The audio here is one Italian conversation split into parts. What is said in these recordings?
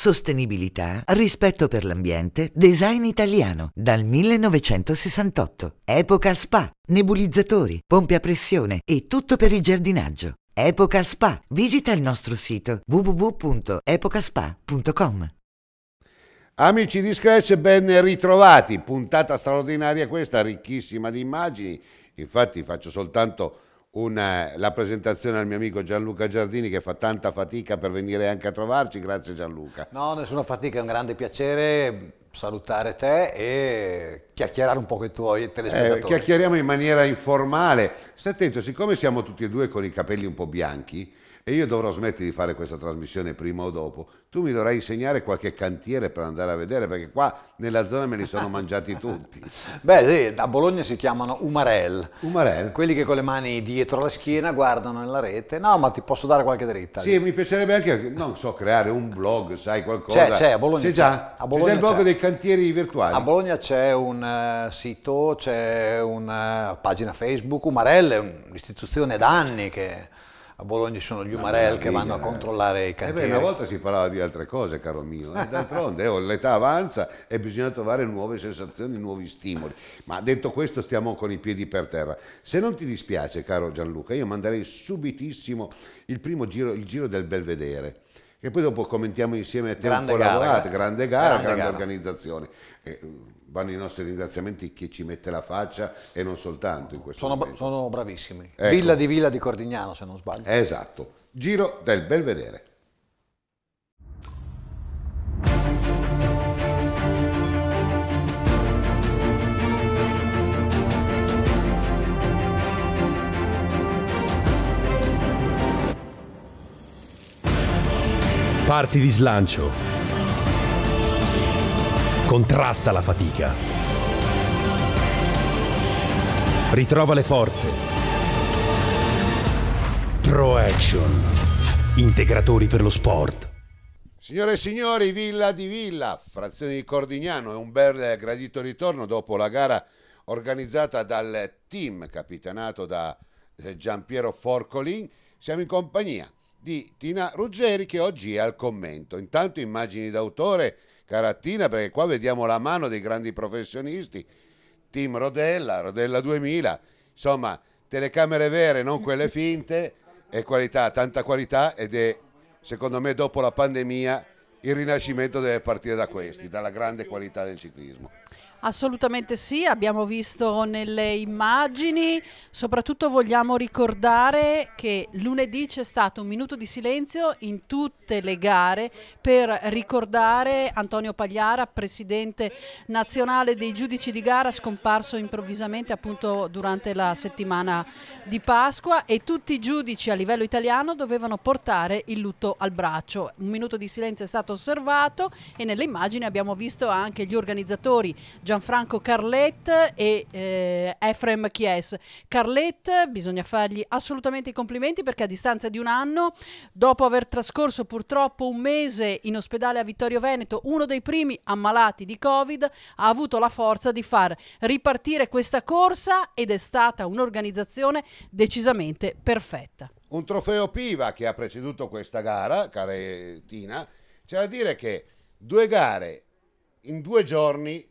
Sostenibilità, rispetto per l'ambiente, design italiano dal 1968. Epoca Spa, nebulizzatori, pompe a pressione e tutto per il giardinaggio. Epoca Spa. Visita il nostro sito www.epocaspa.com. Amici di Scratch, ben ritrovati. Puntata straordinaria questa, ricchissima di immagini. Infatti faccio soltanto una, eh, la presentazione al mio amico Gianluca Giardini che fa tanta fatica per venire anche a trovarci, grazie Gianluca. No, nessuna fatica, è un grande piacere salutare te e chiacchierare un po' con i tuoi eh, telespettatori. Eh, chiacchieriamo in maniera informale. Stai attento, siccome siamo tutti e due con i capelli un po' bianchi, e io dovrò smettere di fare questa trasmissione prima o dopo, tu mi dovrai insegnare qualche cantiere per andare a vedere, perché qua nella zona me li sono mangiati tutti. Beh, sì, a Bologna si chiamano umarel. Umarel? Quelli che con le mani dietro la schiena guardano nella rete. No, ma ti posso dare qualche dritta. Sì, lì. mi piacerebbe anche, non so, creare un blog, sai, qualcosa. C'è, c'è, a Bologna c'è. già? A Bologna c'è il blog c'è. dei cantieri virtuali. A Bologna c'è un uh, sito, c'è una eh, pagina Facebook. Umarel è un'istituzione da anni che a Bologna sono gli Umarel che vanno a controllare i cantieri. Eh beh, una volta si parlava di altre cose, caro mio, eh? d'altronde eh, l'età avanza e bisogna trovare nuove sensazioni, nuovi stimoli. Ma detto questo stiamo con i piedi per terra. Se non ti dispiace, caro Gianluca, io manderei subitissimo il primo giro, il giro del Belvedere che poi dopo commentiamo insieme a tempo grande lavorato, gara, eh. grande gara, grande, grande gara. organizzazione. Eh, vanno i nostri ringraziamenti a chi ci mette la faccia e non soltanto in questo sono, momento. Sono bravissimi. Ecco. Villa di Villa di Cordignano se non sbaglio. Esatto. Giro del Belvedere. Parti di slancio Contrasta la fatica. Ritrova le forze. Pro Action. Integratori per lo sport. Signore e signori, Villa di Villa, frazione di Cordignano, è un bel gradito ritorno dopo la gara organizzata dal team capitanato da eh, Giampiero Forcolin. Siamo in compagnia di Tina Ruggeri che oggi è al commento. Intanto immagini d'autore Carattina, perché qua vediamo la mano dei grandi professionisti, Team Rodella, Rodella 2000, insomma, telecamere vere, non quelle finte, e qualità, tanta qualità ed è secondo me dopo la pandemia il rinascimento deve partire da questi, dalla grande qualità del ciclismo. Assolutamente sì, abbiamo visto nelle immagini, soprattutto vogliamo ricordare che lunedì c'è stato un minuto di silenzio in tutte le gare per ricordare Antonio Pagliara, presidente nazionale dei giudici di gara, scomparso improvvisamente appunto durante la settimana di Pasqua e tutti i giudici a livello italiano dovevano portare il lutto al braccio. Un minuto di silenzio è stato stato osservato e nelle immagini abbiamo visto anche gli organizzatori Gianfranco Carlet e eh, Efrem Chies. Carlet bisogna fargli assolutamente i complimenti perché a distanza di un anno, dopo aver trascorso purtroppo un mese in ospedale a Vittorio Veneto, uno dei primi ammalati di Covid, ha avuto la forza di far ripartire questa corsa ed è stata un'organizzazione decisamente perfetta. Un trofeo Piva che ha preceduto questa gara, care Tina, c'è da dire che due gare in due giorni,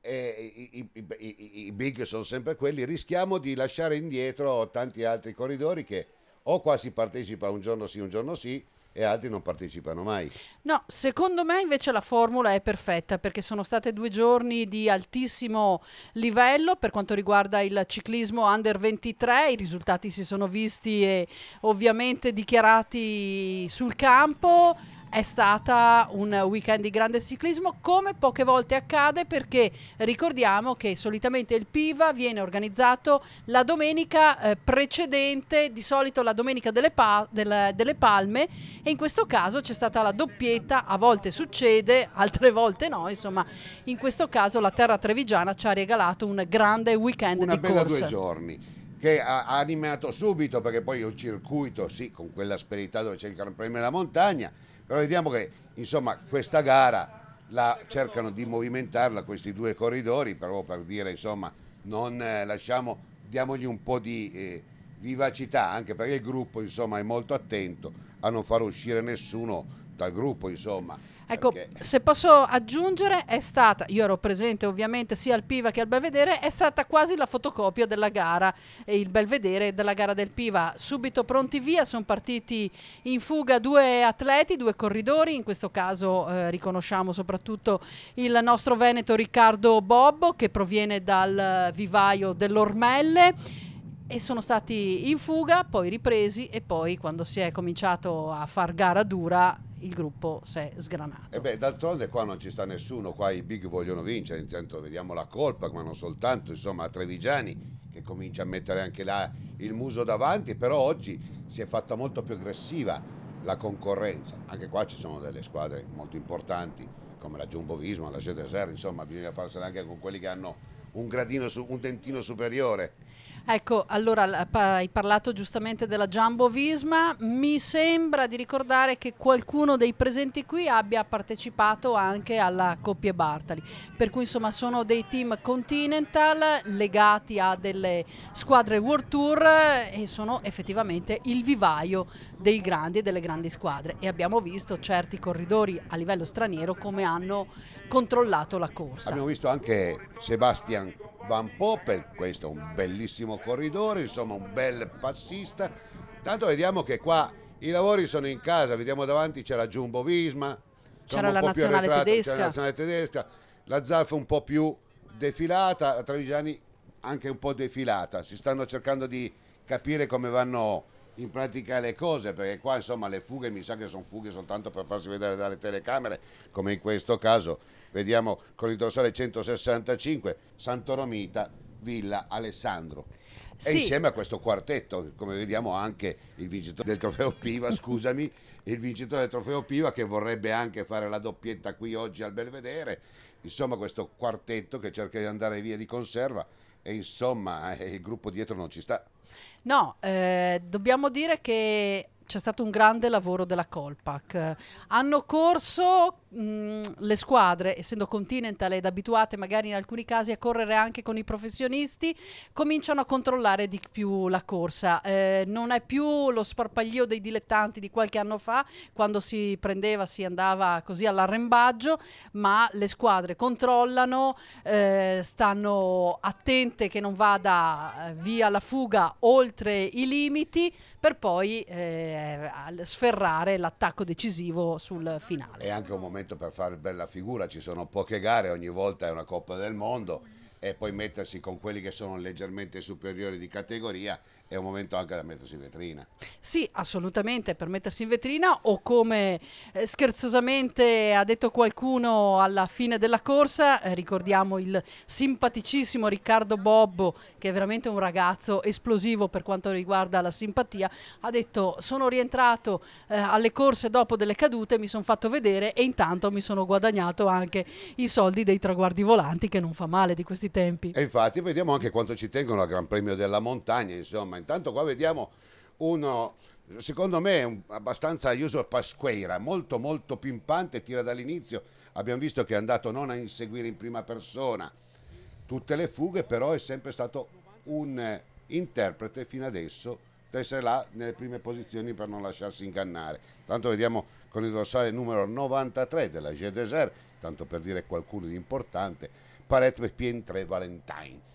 eh, i, i, i, i, big sono sempre quelli, rischiamo di lasciare indietro tanti altri corridori che o quasi partecipa un giorno sì, un giorno sì, e altri non partecipano mai. No, secondo me invece la formula è perfetta perché sono state due giorni di altissimo livello per quanto riguarda il ciclismo under 23, i risultati si sono visti e ovviamente dichiarati sul campo è stata un weekend di grande ciclismo come poche volte accade perché ricordiamo che solitamente il PIVA viene organizzato la domenica eh, precedente, di solito la domenica delle, pa del, delle Palme e in questo caso c'è stata la doppietta, a volte succede, altre volte no, insomma in questo caso la terra trevigiana ci ha regalato un grande weekend Una di bella corse. due giorni che ha animato subito perché poi è un circuito, sì, con quell'asperità dove c'è il Gran Premio della Montagna, però vediamo che insomma, questa gara la, cercano di movimentarla questi due corridori, però per dire insomma non eh, lasciamo, diamogli un po' di eh, vivacità, anche perché il gruppo insomma, è molto attento a non far uscire nessuno dal gruppo, insomma. Ecco, perché... se posso aggiungere, è stata, io ero presente ovviamente sia al Piva che al Belvedere, è stata quasi la fotocopia della gara, e il Belvedere della gara del Piva. Subito pronti via, sono partiti in fuga due atleti, due corridori, in questo caso eh, riconosciamo soprattutto il nostro veneto Riccardo Bobbo che proviene dal vivaio dell'Ormelle e sono stati in fuga, poi ripresi e poi quando si è cominciato a far gara dura il gruppo si è sgranato. E beh, d'altronde qua non ci sta nessuno, qua i big vogliono vincere, intanto vediamo la colpa, ma non soltanto, insomma, Trevigiani che comincia a mettere anche là il muso davanti, però oggi si è fatta molto più aggressiva la concorrenza. Anche qua ci sono delle squadre molto importanti come la Jumbo Visma, la Gedeser, insomma, bisogna farsene anche con quelli che hanno un gradino, su, un dentino superiore. Ecco, allora hai parlato giustamente della Jumbo Visma, mi sembra di ricordare che qualcuno dei presenti qui abbia partecipato anche alla Coppie Bartali, per cui insomma sono dei team continental legati a delle squadre World Tour e sono effettivamente il vivaio dei grandi e delle grandi squadre e abbiamo visto certi corridori a livello straniero come hanno controllato la corsa. Abbiamo visto anche Sebastian Van Poppel, questo è un bellissimo corridore, insomma un bel passista. Tanto vediamo che qua i lavori sono in casa, vediamo davanti c'è la Jumbo Visma, c'era la, nazionale tedesca. la nazionale tedesca, la Zalfa un po' più defilata, la Trevigiani anche un po' defilata, si stanno cercando di capire come vanno in pratica le cose, perché qua insomma le fughe mi sa che sono fughe soltanto per farsi vedere dalle telecamere, come in questo caso vediamo con il dorsale 165 Santo Romita, Villa Alessandro. Sì. E insieme a questo quartetto, come vediamo anche il vincitore del trofeo Piva, scusami, il vincitore del trofeo Piva che vorrebbe anche fare la doppietta qui oggi al Belvedere, insomma questo quartetto che cerca di andare via di conserva e insomma eh, il gruppo dietro non ci sta. No, eh, dobbiamo dire che c'è stato un grande lavoro della Colpac. Hanno corso mh, le squadre, essendo continental ed abituate magari in alcuni casi a correre anche con i professionisti, cominciano a controllare di più la corsa. Eh, non è più lo sparpaglio dei dilettanti di qualche anno fa, quando si prendeva, si andava così all'arrembaggio, ma le squadre controllano, eh, stanno attente che non vada eh, via la fuga oltre i limiti per poi... Eh, eh, sferrare l'attacco decisivo sul finale. È anche un momento per fare bella figura, ci sono poche gare, ogni volta è una Coppa del Mondo e poi mettersi con quelli che sono leggermente superiori di categoria è un momento anche da mettersi in vetrina. Sì, assolutamente, per mettersi in vetrina o come eh, scherzosamente ha detto qualcuno alla fine della corsa, eh, ricordiamo il simpaticissimo Riccardo Bobbo, che è veramente un ragazzo esplosivo per quanto riguarda la simpatia, ha detto sono rientrato eh, alle corse dopo delle cadute, mi sono fatto vedere e intanto mi sono guadagnato anche i soldi dei traguardi volanti che non fa male di questi tempi. E infatti vediamo anche quanto ci tengono al Gran Premio della Montagna, insomma ma intanto qua vediamo uno secondo me un, abbastanza Yusuf Pasqueira, molto molto pimpante, tira dall'inizio, abbiamo visto che è andato non a inseguire in prima persona tutte le fughe, però è sempre stato un eh, interprete fino adesso da essere là nelle prime posizioni per non lasciarsi ingannare. Tanto vediamo con il dorsale numero 93 della G Desert, tanto per dire qualcuno di importante, Paret Pientre Valentine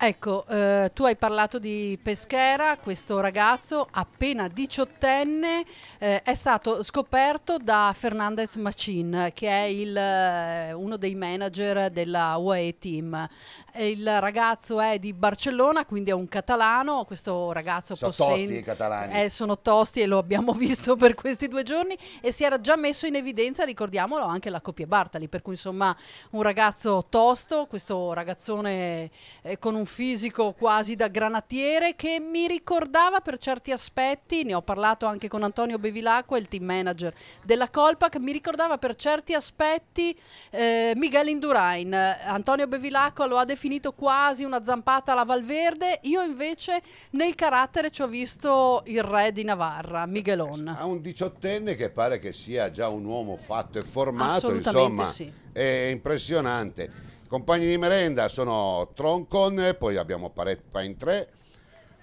Ecco, eh, tu hai parlato di Peschera, questo ragazzo appena diciottenne eh, è stato scoperto da Fernandez Machin, che è il, eh, uno dei manager della UAE Team. Il ragazzo è di Barcellona, quindi è un catalano, questo ragazzo sono possente, tosti i catalani. Eh, sono tosti e lo abbiamo visto per questi due giorni e si era già messo in evidenza, ricordiamolo, anche la coppia Bartali, per cui insomma un ragazzo tosto, questo ragazzone eh, con un fisico quasi da granatiere che mi ricordava per certi aspetti, ne ho parlato anche con Antonio Bevilacqua, il team manager della Colpac, mi ricordava per certi aspetti eh, Miguel Indurain. Antonio Bevilacqua lo ha definito quasi una zampata alla Valverde, io invece nel carattere ci ho visto il re di Navarra, Miguelon. Ha un diciottenne che pare che sia già un uomo fatto e formato, insomma sì. è impressionante. Compagni di merenda sono Troncon, poi abbiamo Paret Pine 3,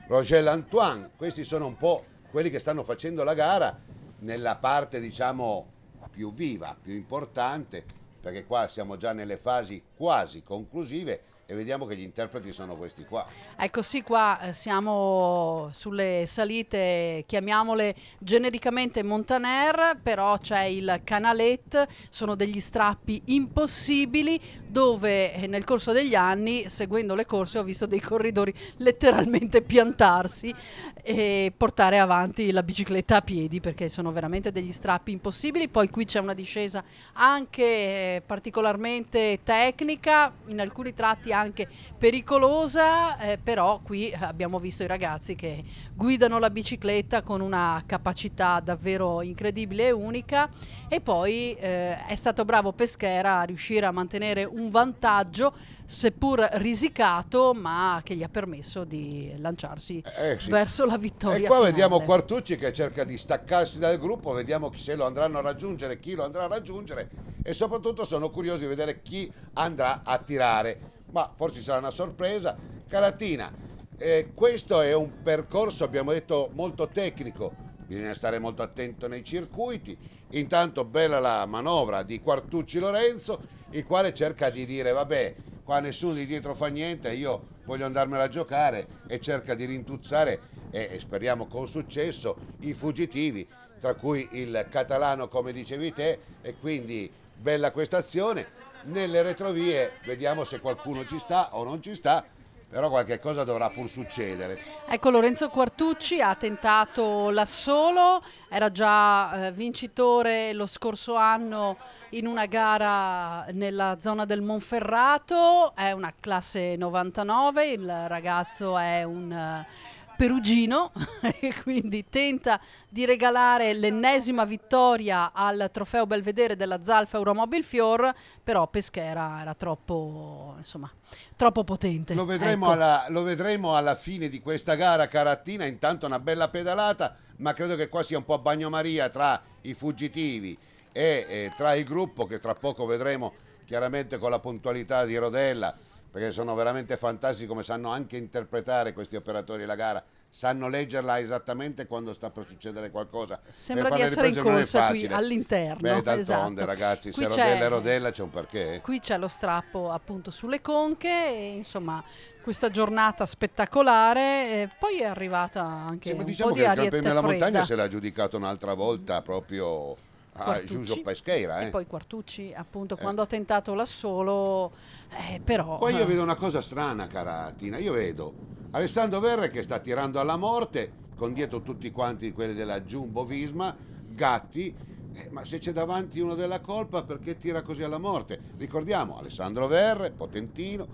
Rogel Antoine. Questi sono un po' quelli che stanno facendo la gara nella parte, diciamo, più viva, più importante, perché qua siamo già nelle fasi quasi conclusive e vediamo che gli interpreti sono questi qua. Ecco sì, qua eh, siamo sulle salite, chiamiamole genericamente Montaner, però c'è il canalet, sono degli strappi impossibili dove eh, nel corso degli anni, seguendo le corse, ho visto dei corridori letteralmente piantarsi e portare avanti la bicicletta a piedi perché sono veramente degli strappi impossibili. Poi qui c'è una discesa anche eh, particolarmente tecnica, in alcuni tratti anche pericolosa, eh, però qui eh, abbiamo visto i ragazzi che guidano la bicicletta con una capacità davvero incredibile e unica e poi eh, è stato bravo Peschera a riuscire a mantenere un vantaggio seppur risicato ma che gli ha permesso di lanciarsi eh, eh sì. verso la vittoria. E qua finale. vediamo Quartucci che cerca di staccarsi dal gruppo, vediamo se lo andranno a raggiungere, chi lo andrà a raggiungere e soprattutto sono curioso di vedere chi andrà a tirare ma forse sarà una sorpresa. Caratina, eh, questo è un percorso, abbiamo detto, molto tecnico, bisogna stare molto attento nei circuiti. Intanto bella la manovra di Quartucci Lorenzo, il quale cerca di dire, vabbè, qua nessuno di dietro fa niente, io voglio andarmela a giocare e cerca di rintuzzare, e, e speriamo con successo, i fuggitivi, tra cui il catalano, come dicevi te, e quindi bella questa azione nelle retrovie vediamo se qualcuno ci sta o non ci sta però qualche cosa dovrà pur succedere. Ecco Lorenzo Quartucci ha tentato là solo, era già eh, vincitore lo scorso anno in una gara nella zona del Monferrato, è una classe 99, il ragazzo è un eh, perugino e quindi tenta di regalare l'ennesima vittoria al trofeo Belvedere della Zalfa Euromobil Fior, però Peschera era troppo, insomma, troppo potente. Lo vedremo, ecco. alla, lo vedremo alla fine di questa gara Carattina, intanto una bella pedalata, ma credo che qua sia un po' a bagnomaria tra i fuggitivi e eh, tra il gruppo che tra poco vedremo chiaramente con la puntualità di Rodella perché sono veramente fantastici come sanno anche interpretare questi operatori la gara sanno leggerla esattamente quando sta per succedere qualcosa. Sembra di essere in corsa qui all'interno. Beh, d'altronde esatto. ragazzi, qui se rodella rodella c'è un perché. Qui c'è lo strappo appunto sulle conche e insomma questa giornata spettacolare e eh, poi è arrivata anche sì, un diciamo po' di aria Diciamo che il Gran Premio della Montagna se l'ha giudicato un'altra volta proprio a ah, Giuso Pescheira. Eh. E poi Quartucci, appunto, eh. quando ha tentato la solo, eh, però... Poi io eh. vedo una cosa strana, cara Tina, io vedo Alessandro Verre che sta tirando alla morte, con dietro tutti quanti quelli della Jumbo Visma, Gatti, eh, ma se c'è davanti uno della colpa perché tira così alla morte? Ricordiamo Alessandro Verre, Potentino,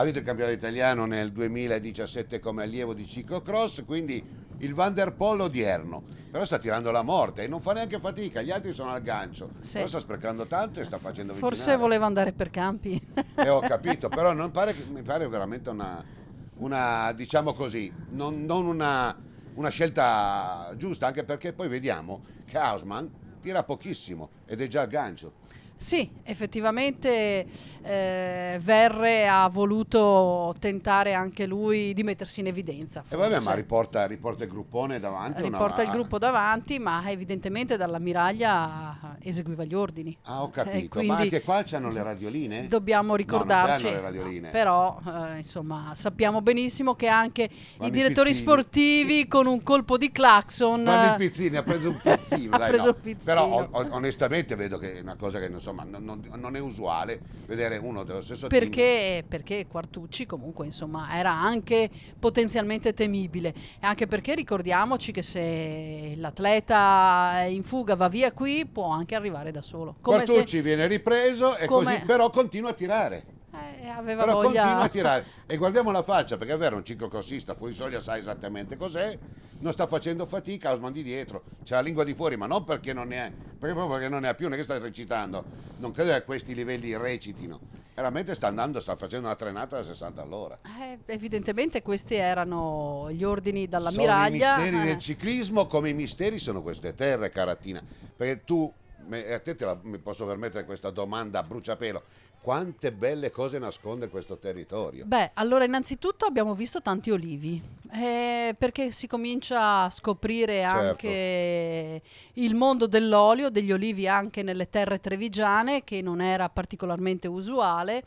ha vinto il campionato italiano nel 2017 come allievo di ciclocross, quindi il Van der Poel odierno, però sta tirando la morte e non fa neanche fatica, gli altri sono al gancio, sì. però sta sprecando tanto e sta facendo vincere. Forse voleva andare per campi. E eh, ho capito, però pare mi pare veramente una, una diciamo così, non, non una, una scelta giusta, anche perché poi vediamo che Hausmann tira pochissimo ed è già al gancio. Sì, effettivamente eh, Verre ha voluto tentare anche lui di mettersi in evidenza. Forse. E vabbè, ma riporta, riporta, il gruppone davanti? Riporta una... il gruppo davanti, ma evidentemente dall'ammiraglia eseguiva gli ordini. Ah, ho eh, capito. Eh, ma anche qua c'hanno le radioline? Dobbiamo ricordarci. No, le radioline. Però, eh, insomma, sappiamo benissimo che anche Vanni i direttori Pizzini. sportivi con un colpo di clacson... il eh, Pizzini ha preso un pizzino. ha dai, preso no. un pizzino. Però, onestamente, vedo che è una cosa che non so insomma non, non, è usuale vedere uno dello stesso perché, team. Perché Quartucci comunque insomma era anche potenzialmente temibile e anche perché ricordiamoci che se l'atleta in fuga va via qui può anche arrivare da solo. Come Quartucci se... viene ripreso e come... così però continua a tirare. Eh, eh, aveva Però voglia... continua a tirare e guardiamo la faccia perché è vero un ciclocrossista fuori soglia sa esattamente cos'è non sta facendo fatica Osman di dietro c'è la lingua di fuori ma non perché non ne ha perché proprio perché non ne ha più non è che sta recitando non credo che a questi livelli recitino veramente sta andando sta facendo una trenata da 60 all'ora eh, evidentemente questi erano gli ordini dall'ammiraglia sono i misteri eh. del ciclismo come i misteri sono queste terre Caratina perché tu a te, te la, mi posso permettere questa domanda a bruciapelo quante belle cose nasconde questo territorio. Beh, allora innanzitutto abbiamo visto tanti olivi, eh, perché si comincia a scoprire certo. anche il mondo dell'olio, degli olivi anche nelle terre trevigiane, che non era particolarmente usuale,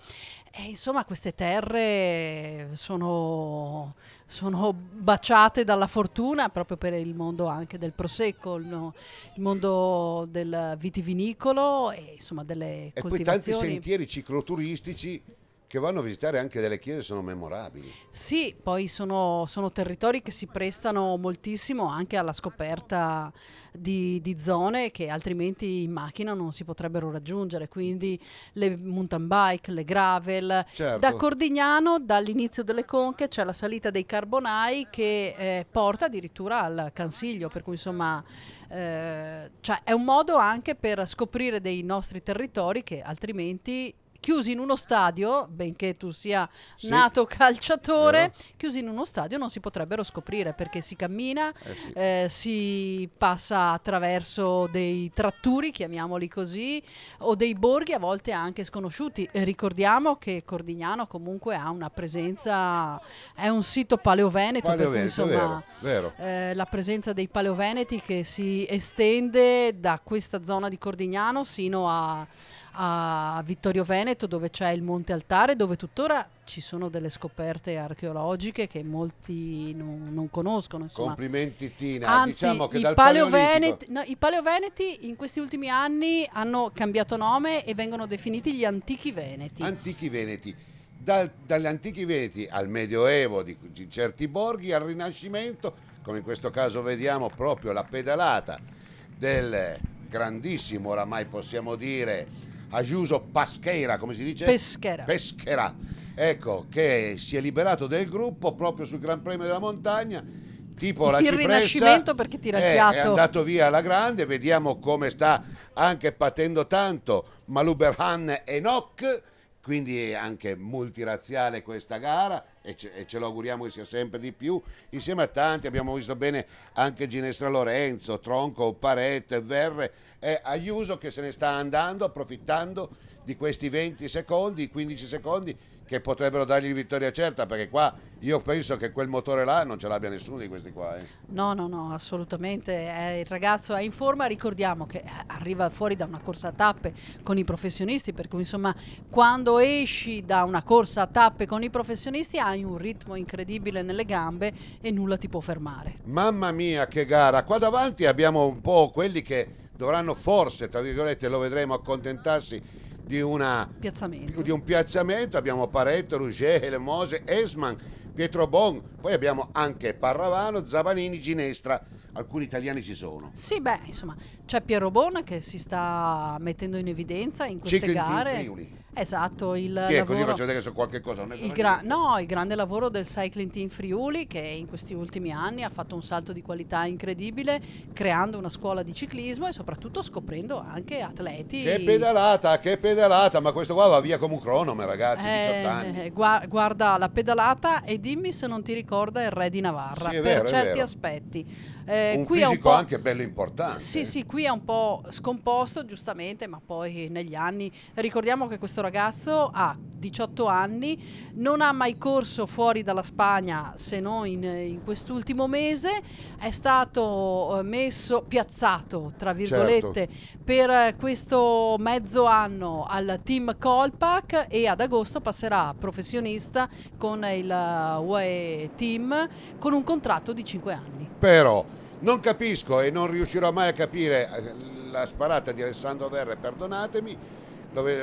e eh, insomma, queste terre sono, sono, baciate dalla fortuna proprio per il mondo anche del prosecco, no? il mondo del vitivinicolo e insomma delle e coltivazioni. E poi tanti sentieri cicloturistici che vanno a visitare anche delle chiese sono memorabili. Sì, poi sono, sono territori che si prestano moltissimo anche alla scoperta di, di, zone che altrimenti in macchina non si potrebbero raggiungere, quindi le mountain bike, le gravel. Certo. Da Cordignano, dall'inizio delle conche, c'è la salita dei Carbonai che eh, porta addirittura al Cansiglio, per cui insomma eh, cioè è un modo anche per scoprire dei nostri territori che altrimenti chiusi in uno stadio, benché tu sia sì. nato calciatore, Vero. chiusi in uno stadio non si potrebbero scoprire perché si cammina, eh sì. eh, si passa attraverso dei tratturi, chiamiamoli così, o dei borghi a volte anche sconosciuti. E ricordiamo che Cordignano comunque ha una presenza, è un sito paleoveneto, Paleo per cui insomma vero, vero. Eh, la presenza dei paleoveneti che si estende da questa zona di Cordignano sino a a Vittorio Veneto dove c'è il Monte Altare, dove tuttora ci sono delle scoperte archeologiche che molti non, non conoscono. Insomma. Complimenti Tina, Anzi, diciamo che i, dal paleoveneti, no, i paleoveneti in questi ultimi anni hanno cambiato nome e vengono definiti gli antichi veneti. Antichi veneti. Dal, dagli antichi veneti al medioevo di, di certi borghi al rinascimento, come in questo caso vediamo proprio la pedalata del grandissimo, oramai possiamo dire, Ayuso Paschera, come si dice? Peschera. Peschera. Ecco, che si è liberato del gruppo proprio sul Gran Premio della Montagna. Tipo il la Il rinascimento perché tira il eh, fiato. È, andato via alla grande, vediamo come sta anche patendo tanto Maluberhan e Enoch quindi è anche multiraziale questa gara e ce, e ce, lo auguriamo che sia sempre di più insieme a tanti abbiamo visto bene anche Ginestra Lorenzo, Tronco, Parete, Verre è Aiuso che se ne sta andando approfittando di questi 20 secondi, 15 secondi che potrebbero dargli vittoria certa perché qua io penso che quel motore là non ce l'abbia nessuno di questi qua. Eh. No, no, no, assolutamente. Eh, il ragazzo è in forma, ricordiamo che arriva fuori da una corsa a tappe con i professionisti, per cui insomma quando esci da una corsa a tappe con i professionisti hai un ritmo incredibile nelle gambe e nulla ti può fermare. Mamma mia che gara, qua davanti abbiamo un po' quelli che dovranno forse, tra virgolette, lo vedremo accontentarsi di, una, piazzamento. di un piazzamento. Abbiamo Pareto, Rouget, Lemose, Esman, Pietro Bon, poi abbiamo anche Parravano, Zabanini, Ginestra alcuni italiani ci sono. Sì, beh, insomma, c'è Piero Bona che si sta mettendo in evidenza in queste Ciclo gare. In Friuli. Esatto, il che lavoro... così faccio vedere so qualche cosa. Non è il gra- no, il grande lavoro del Cycling Team Friuli che in questi ultimi anni ha fatto un salto di qualità incredibile, creando una scuola di ciclismo e soprattutto scoprendo anche atleti. Che pedalata, che pedalata, ma questo qua va via come un cronome, ragazzi, eh, 18 anni. Eh, gua- guarda la pedalata e dimmi se non ti ricorda il re di Navarra sì, per vero, certi aspetti. Eh, un qui fisico è un anche bello importante. Sì, sì, qui è un po' scomposto giustamente, ma poi negli anni ricordiamo che questo ragazzo ha 18 anni, non ha mai corso fuori dalla Spagna se non in, in quest'ultimo mese, è stato eh, messo, piazzato tra virgolette, certo. per questo mezzo anno al team Colpac e ad agosto passerà professionista con il eh, UE Team con un contratto di 5 anni. Però non capisco e non riuscirò mai a capire eh, la sparata di Alessandro Verre, perdonatemi,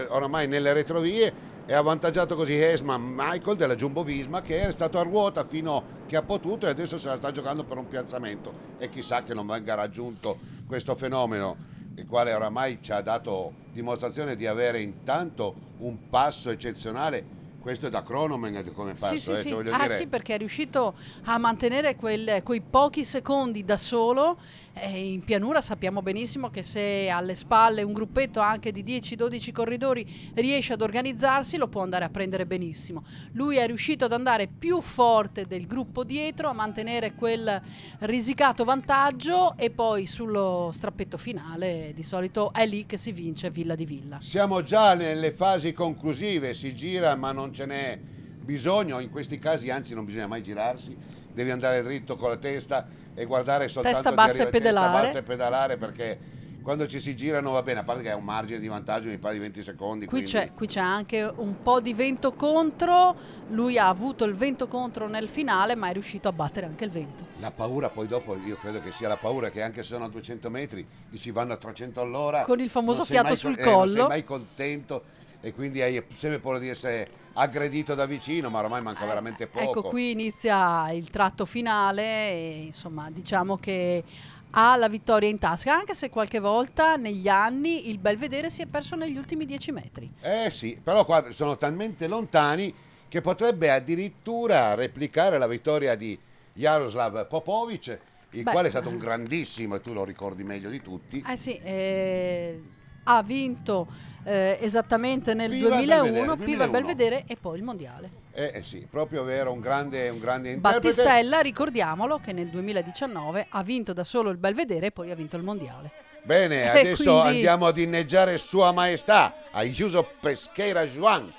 oramai nelle retrovie è avvantaggiato così Esman Michael della Jumbo Visma che è stato a ruota fino che ha potuto e adesso se la sta giocando per un piazzamento e chissà che non venga raggiunto questo fenomeno il quale oramai ci ha dato dimostrazione di avere intanto un passo eccezionale questo è da Cronomen come passo, sì, sì, eh, sì. Cioè, ah, dire... sì, perché è riuscito a mantenere quel, quei pochi secondi da solo eh, in pianura sappiamo benissimo che se alle spalle un gruppetto anche di 10-12 corridori riesce ad organizzarsi lo può andare a prendere benissimo. Lui è riuscito ad andare più forte del gruppo dietro, a mantenere quel risicato vantaggio e poi sullo strappetto finale di solito è lì che si vince villa di villa. Siamo già nelle fasi conclusive, si gira ma non ce n'è bisogno, in questi casi anzi non bisogna mai girarsi, devi andare dritto con la testa e guardare soltanto testa bassa, e pedalare. testa bassa e pedalare perché quando ci si girano va bene, a parte che è un margine di vantaggio mi pare di 20 secondi. Qui, c'è, anche un po' di vento contro, lui ha avuto il vento contro nel finale ma è riuscito a battere anche il vento. La paura poi dopo, io credo che sia la paura che anche se sono a 200 metri, ci vanno a 300 all'ora. Con il famoso fiato sul eh, collo. Non sei eh, mai contento e quindi hai sempre paura di essere aggredito da vicino, ma ormai manca eh, veramente ecco, poco. Ecco, qui inizia il tratto finale e insomma diciamo che ha la vittoria in tasca, anche se qualche volta negli anni il Belvedere si è perso negli ultimi dieci metri. Eh sì, però qua sono talmente lontani che potrebbe addirittura replicare la vittoria di Jaroslav Popovic, il Beh, quale è stato un eh. grandissimo, e tu lo ricordi meglio di tutti. Eh sì, eh ha vinto eh, esattamente nel Piva 2001, Belvedere, 2001, Piva Belvedere e poi il Mondiale. Eh, eh sì, proprio vero, un grande, un grande interprete. Battistella, ricordiamolo, che nel 2019 ha vinto da solo il Belvedere e poi ha vinto il Mondiale. Bene, adesso quindi... andiamo ad inneggiare Sua Maestà, a Giuso Pesqueira Juan,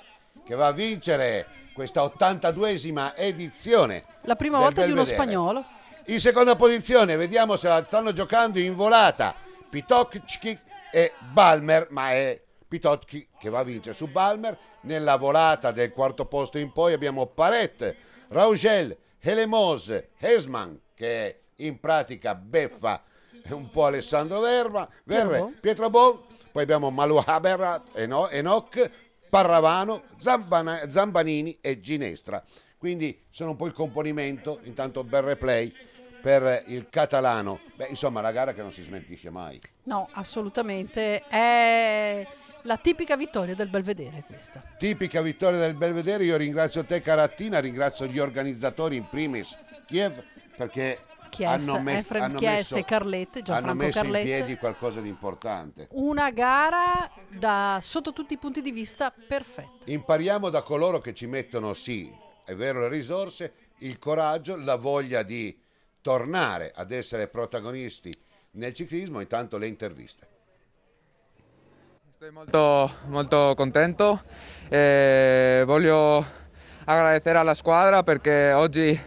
che va a vincere questa 82esima edizione. La prima volta Belvedere. di uno spagnolo. In seconda posizione, vediamo se la stanno giocando in volata. Pitocchik e Balmer, ma è Pitocchi che va a vincere su Balmer. Nella volata del quarto posto in poi abbiamo Paret, Raugel, Helemos, Hesman che in pratica beffa un po' Alessandro Verba, Verre, Pietro Bon, poi abbiamo Malou Haberat, Enoch, Parravano, Zambana, Zambanini e Ginestra. Quindi sono un po' il componimento, intanto bel replay per il catalano. Beh, insomma, la gara che non si smentisce mai. No, assolutamente. È la tipica vittoria del Belvedere questa. Tipica vittoria del Belvedere. Io ringrazio te Carattina, ringrazio gli organizzatori in primis Kiev perché Chies, hanno, me- Efrem hanno Chies messo, Carlette, hanno messo Carlette. in piedi qualcosa di importante. Una gara da sotto tutti i punti di vista perfetta. Impariamo da coloro che ci mettono, sì, è vero, le risorse, il coraggio, la voglia di tornare ad essere protagonisti nel ciclismo, intanto le interviste. Sono molto, molto contento, eh, voglio agradecer alla squadra perché oggi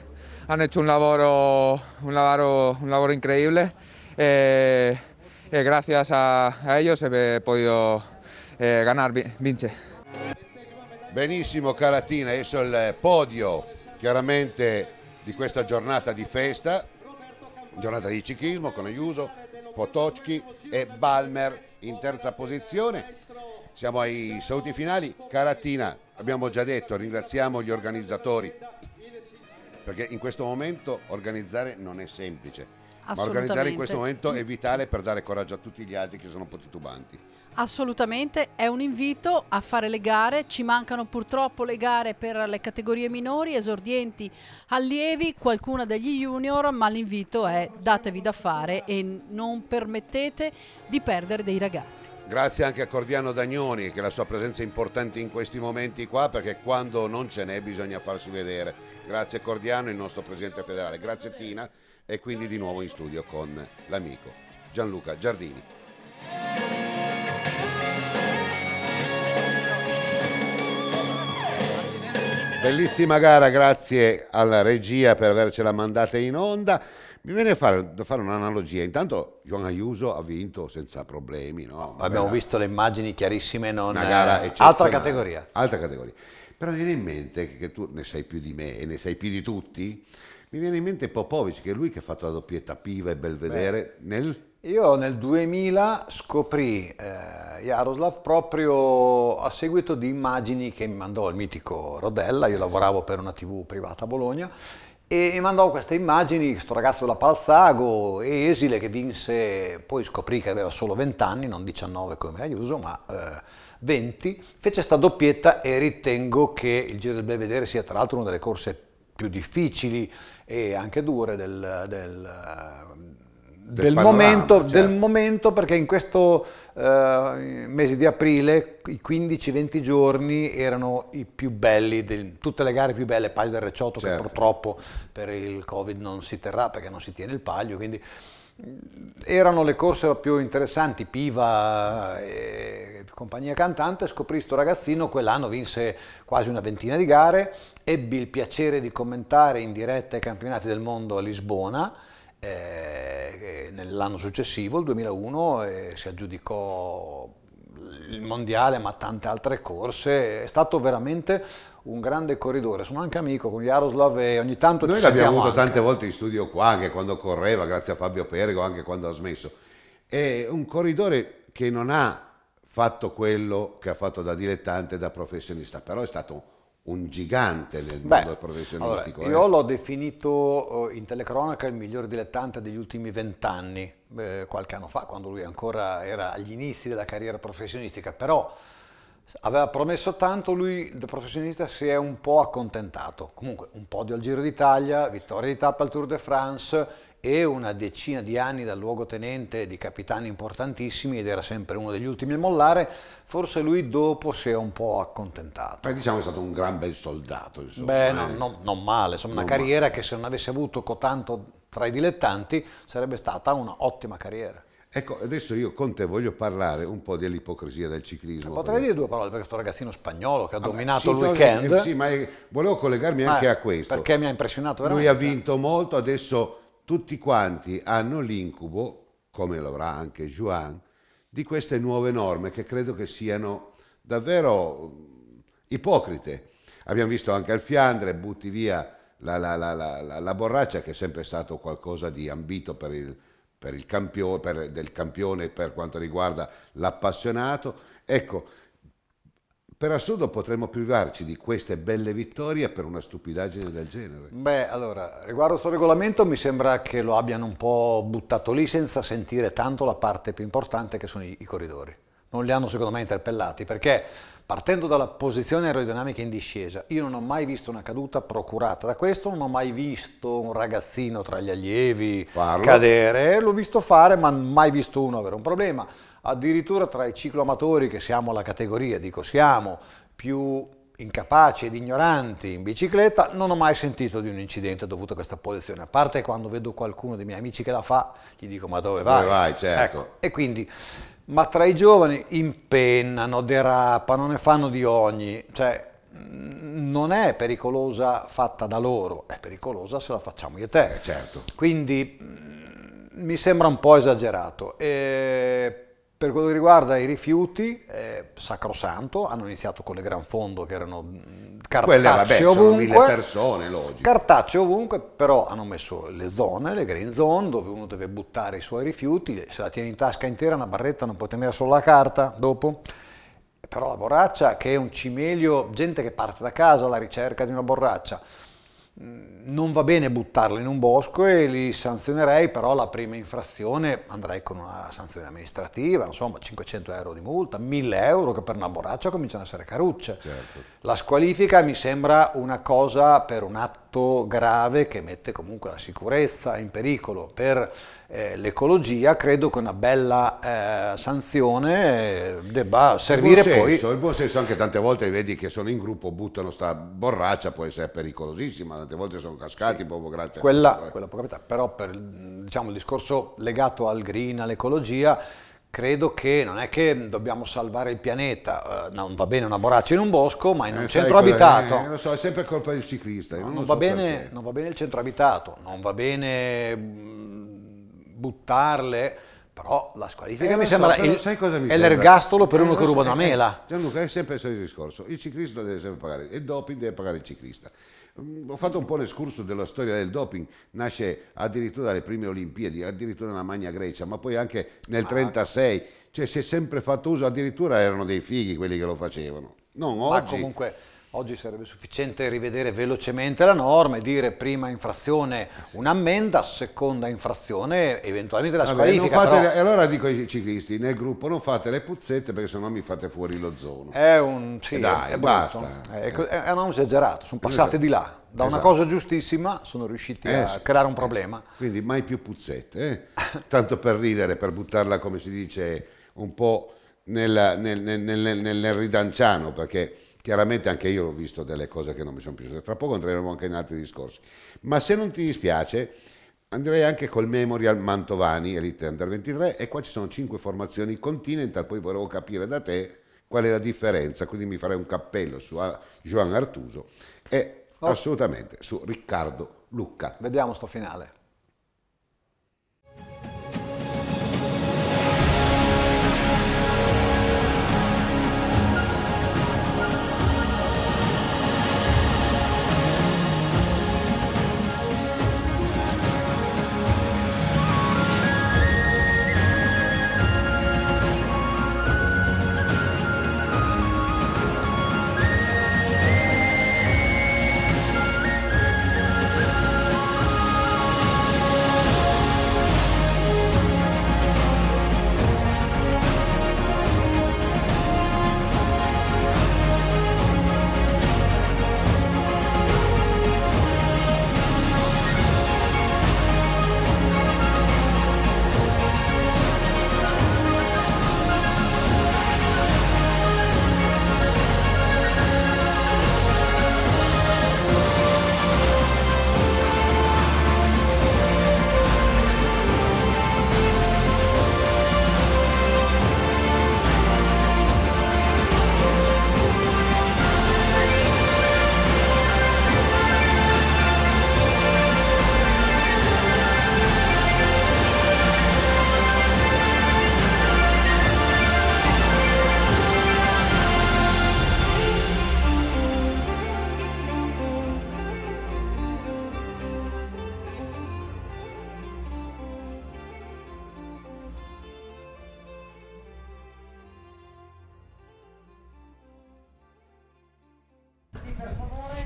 hanno fatto un lavoro, un lavoro, un lavoro incredibile eh, e eh, grazie a, a ellos he potuto eh, ganare, vincere. Benissimo Caratina, adesso il podio chiaramente di questa giornata di festa, giornata di ciclismo con Ayuso, Potocchi e Balmer in terza posizione. Siamo ai saluti finali. Caratina, abbiamo già detto, ringraziamo gli organizzatori perché in questo momento organizzare non è semplice, ma organizzare in questo momento è vitale per dare coraggio a tutti gli altri che sono un po' titubanti. Assolutamente, è un invito a fare le gare, ci mancano purtroppo le gare per le categorie minori, esordienti, allievi, qualcuna degli junior, ma l'invito è datevi da fare e non permettete di perdere dei ragazzi. Grazie anche a Cordiano Dagnoni che la sua presenza è importante in questi momenti qua perché quando non ce n'è bisogna farsi vedere. Grazie Cordiano, il nostro presidente federale, grazie Tina e quindi di nuovo in studio con l'amico Gianluca Giardini. Bellissima gara, grazie alla regia per avercela mandata in onda. Mi viene a fare, da fare un'analogia. Intanto Juan Ayuso ha vinto senza problemi. No? Abbiamo Beh, visto le immagini chiarissime, non... Una gara eh, altra categoria. Altra categoria. Però mi viene in mente che tu ne sai più di me e ne sai più di tutti. Mi viene in mente Popovic, che è lui che ha fatto la doppietta Piva e Belvedere Beh. nel io nel 2000 scoprì eh, Jaroslav proprio a seguito di immagini che mi mandò il mitico Rodella, io lavoravo per una tv privata a Bologna, e mi mandò queste immagini, questo ragazzo della Palzago, esile, che vinse, poi scoprì che aveva solo 20 anni, non 19 come Aiuso, ma eh, 20, fece sta doppietta e ritengo che il Giro del Belvedere sia tra l'altro una delle corse più difficili e anche dure del, del del, del, momento, certo. del momento, perché in questo eh, mese di aprile i 15-20 giorni erano i più belli, del, tutte le gare più belle, Paglio del Recioto certo. che purtroppo per il Covid non si terrà perché non si tiene il Paglio, quindi mm, erano le corse più interessanti, Piva e compagnia cantante, scoprì sto ragazzino, quell'anno vinse quasi una ventina di gare, ebbi il piacere di commentare in diretta i campionati del mondo a Lisbona, eh, nell'anno successivo, il 2001, eh, si aggiudicò il mondiale ma tante altre corse, è stato veramente un grande corridore, sono anche amico con Jaroslav e ogni tanto Noi ci l'abbiamo avuto anche. tante volte in studio qua, anche quando correva, grazie a Fabio Perego, anche quando ha smesso. È un corridore che non ha fatto quello che ha fatto da dilettante, da professionista, però è stato un gigante nel Beh, mondo professionistico. Allora, io eh. l'ho definito eh, in telecronaca il miglior dilettante degli ultimi vent'anni, eh, qualche anno fa, quando lui ancora era agli inizi della carriera professionistica, però aveva promesso tanto, lui da professionista si è un po' accontentato. Comunque un podio al Giro d'Italia, vittoria di tappa al Tour de France, e una decina di anni da luogotenente di capitani importantissimi ed era sempre uno degli ultimi a mollare, forse lui dopo si è un po' accontentato. Beh, diciamo che è stato un gran bel soldato. Insomma, Beh, eh. no, non male, insomma, non una carriera male. che se non avesse avuto cotanto tra i dilettanti sarebbe stata un'ottima carriera. Ecco, adesso io con te voglio parlare un po' dell'ipocrisia del ciclismo. Cioè, potrei perché... dire due parole per questo ragazzino spagnolo che ha ah, dominato il eh, weekend. sì, ma è... Eh, volevo collegarmi ma ah, anche a questo. Perché mi ha impressionato veramente. Lui ha vinto molto, adesso tutti quanti hanno l'incubo, come lo avrà anche Juan, di queste nuove norme che credo che siano davvero mm, ipocrite. Abbiamo visto anche al Fiandre, butti via la, la, la, la borraccia che è sempre stato qualcosa di ambito per il, per il campione, per, del campione per quanto riguarda l'appassionato. Ecco, per assurdo potremmo privarci di queste belle vittorie per una stupidaggine del genere. Beh, allora, riguardo questo regolamento mi sembra che lo abbiano un po' buttato lì senza sentire tanto la parte più importante che sono i, i corridori. Non li hanno secondo me interpellati perché partendo dalla posizione aerodinamica in discesa, io non ho mai visto una caduta procurata da questo, non ho mai visto un ragazzino tra gli allievi Farlo. cadere, l'ho visto fare ma mai visto uno avere un problema addirittura tra i cicloamatori che siamo la categoria, dico siamo, più incapaci ed ignoranti in bicicletta, non ho mai sentito di un incidente dovuto a questa posizione, a parte quando vedo qualcuno dei miei amici che la fa, gli dico ma dove vai? Dove vai, ecco. certo. Ecco, e quindi, ma tra i giovani impennano, derapano, ne fanno di ogni, cioè non è pericolosa fatta da loro, è pericolosa se la facciamo io e te. Eh, certo. Quindi mm, mi sembra un po' esagerato. E per quello che riguarda i rifiuti, eh, sacrosanto, hanno iniziato con le gran fondo che erano mm, cartacee vabbè, ovunque. mille persone, logico. Cartacee ovunque, però hanno messo le zone, le green zone, dove uno deve buttare i suoi rifiuti, se la tiene in tasca intera una barretta non può tenere solo la carta dopo. Però la borraccia, che è un cimelio, gente che parte da casa alla ricerca di una borraccia, Mm, non va bene buttarli in un bosco e li sanzionerei, però la prima infrazione andrei con una sanzione amministrativa, insomma 500 euro di multa, 1000 euro che per una borraccia cominciano a essere carucce. Certo. La squalifica mi sembra una cosa per un atto grave che mette comunque la sicurezza in pericolo. Per eh, l'ecologia credo che una bella eh, sanzione eh, debba servire il buon senso, poi... Il buon senso anche tante volte vedi che sono in gruppo, buttano sta borraccia, può essere pericolosissima, tante volte sono cascati sì. proprio grazie quella, a... Quella eh. può capitare, però per diciamo, il discorso legato al green, all'ecologia credo che non è che dobbiamo salvare il pianeta, uh, eh, non va bene una borraccia in un bosco, ma in un eh, centro abitato. Eh, lo so, è sempre colpa del ciclista. No, non, non, va so bene, non, va bene, il centro abitato, non va bene mm, buttarle. Però la squalifica eh, mi so, sembra il, è l'ergastolo per eh, uno che ruba una eh, mela. Gianluca, è sempre il solito discorso. Il ciclista deve sempre pagare, e il doping deve pagare il ciclista. Mm, ho fatto un po' l'escurso della storia del doping, nasce addirittura dalle prime Olimpiadi, addirittura nella Magna Grecia, ma poi anche nel 1936, ah. cioè si è sempre fatto uso, addirittura erano dei fighi quelli che lo facevano. Non oggi. Ma comunque Oggi sarebbe sufficiente rivedere velocemente la norma e dire prima infrazione un'ammenda, seconda infrazione eventualmente la squalifica. Vabbè, però... le... allora dico ai ciclisti nel gruppo non fate le puzzette perché sennò mi fate fuori lo zono. È un... Sì, eh Dai, è basta. È, eh, ecco, è, è un esagerato, sono passate di là. Da esatto. una cosa giustissima sono riusciti eh, a sì. creare un eh problema. Eh, quindi mai più puzzette, eh? tanto per ridere, per buttarla come si dice un po' nel, nel, nel, nel ridanciano perché Chiaramente anche io ho visto delle cose che non mi sono piaciute, tra poco andremo anche in altri discorsi. Ma se non ti dispiace, andrei anche col Memorial Mantovani, Elite Under 23, e qua ci sono cinque formazioni continental, poi volevo capire da te qual è la differenza, quindi mi farei un cappello su Joan Artuso e oh. assolutamente su Riccardo Lucca. Vediamo sto finale.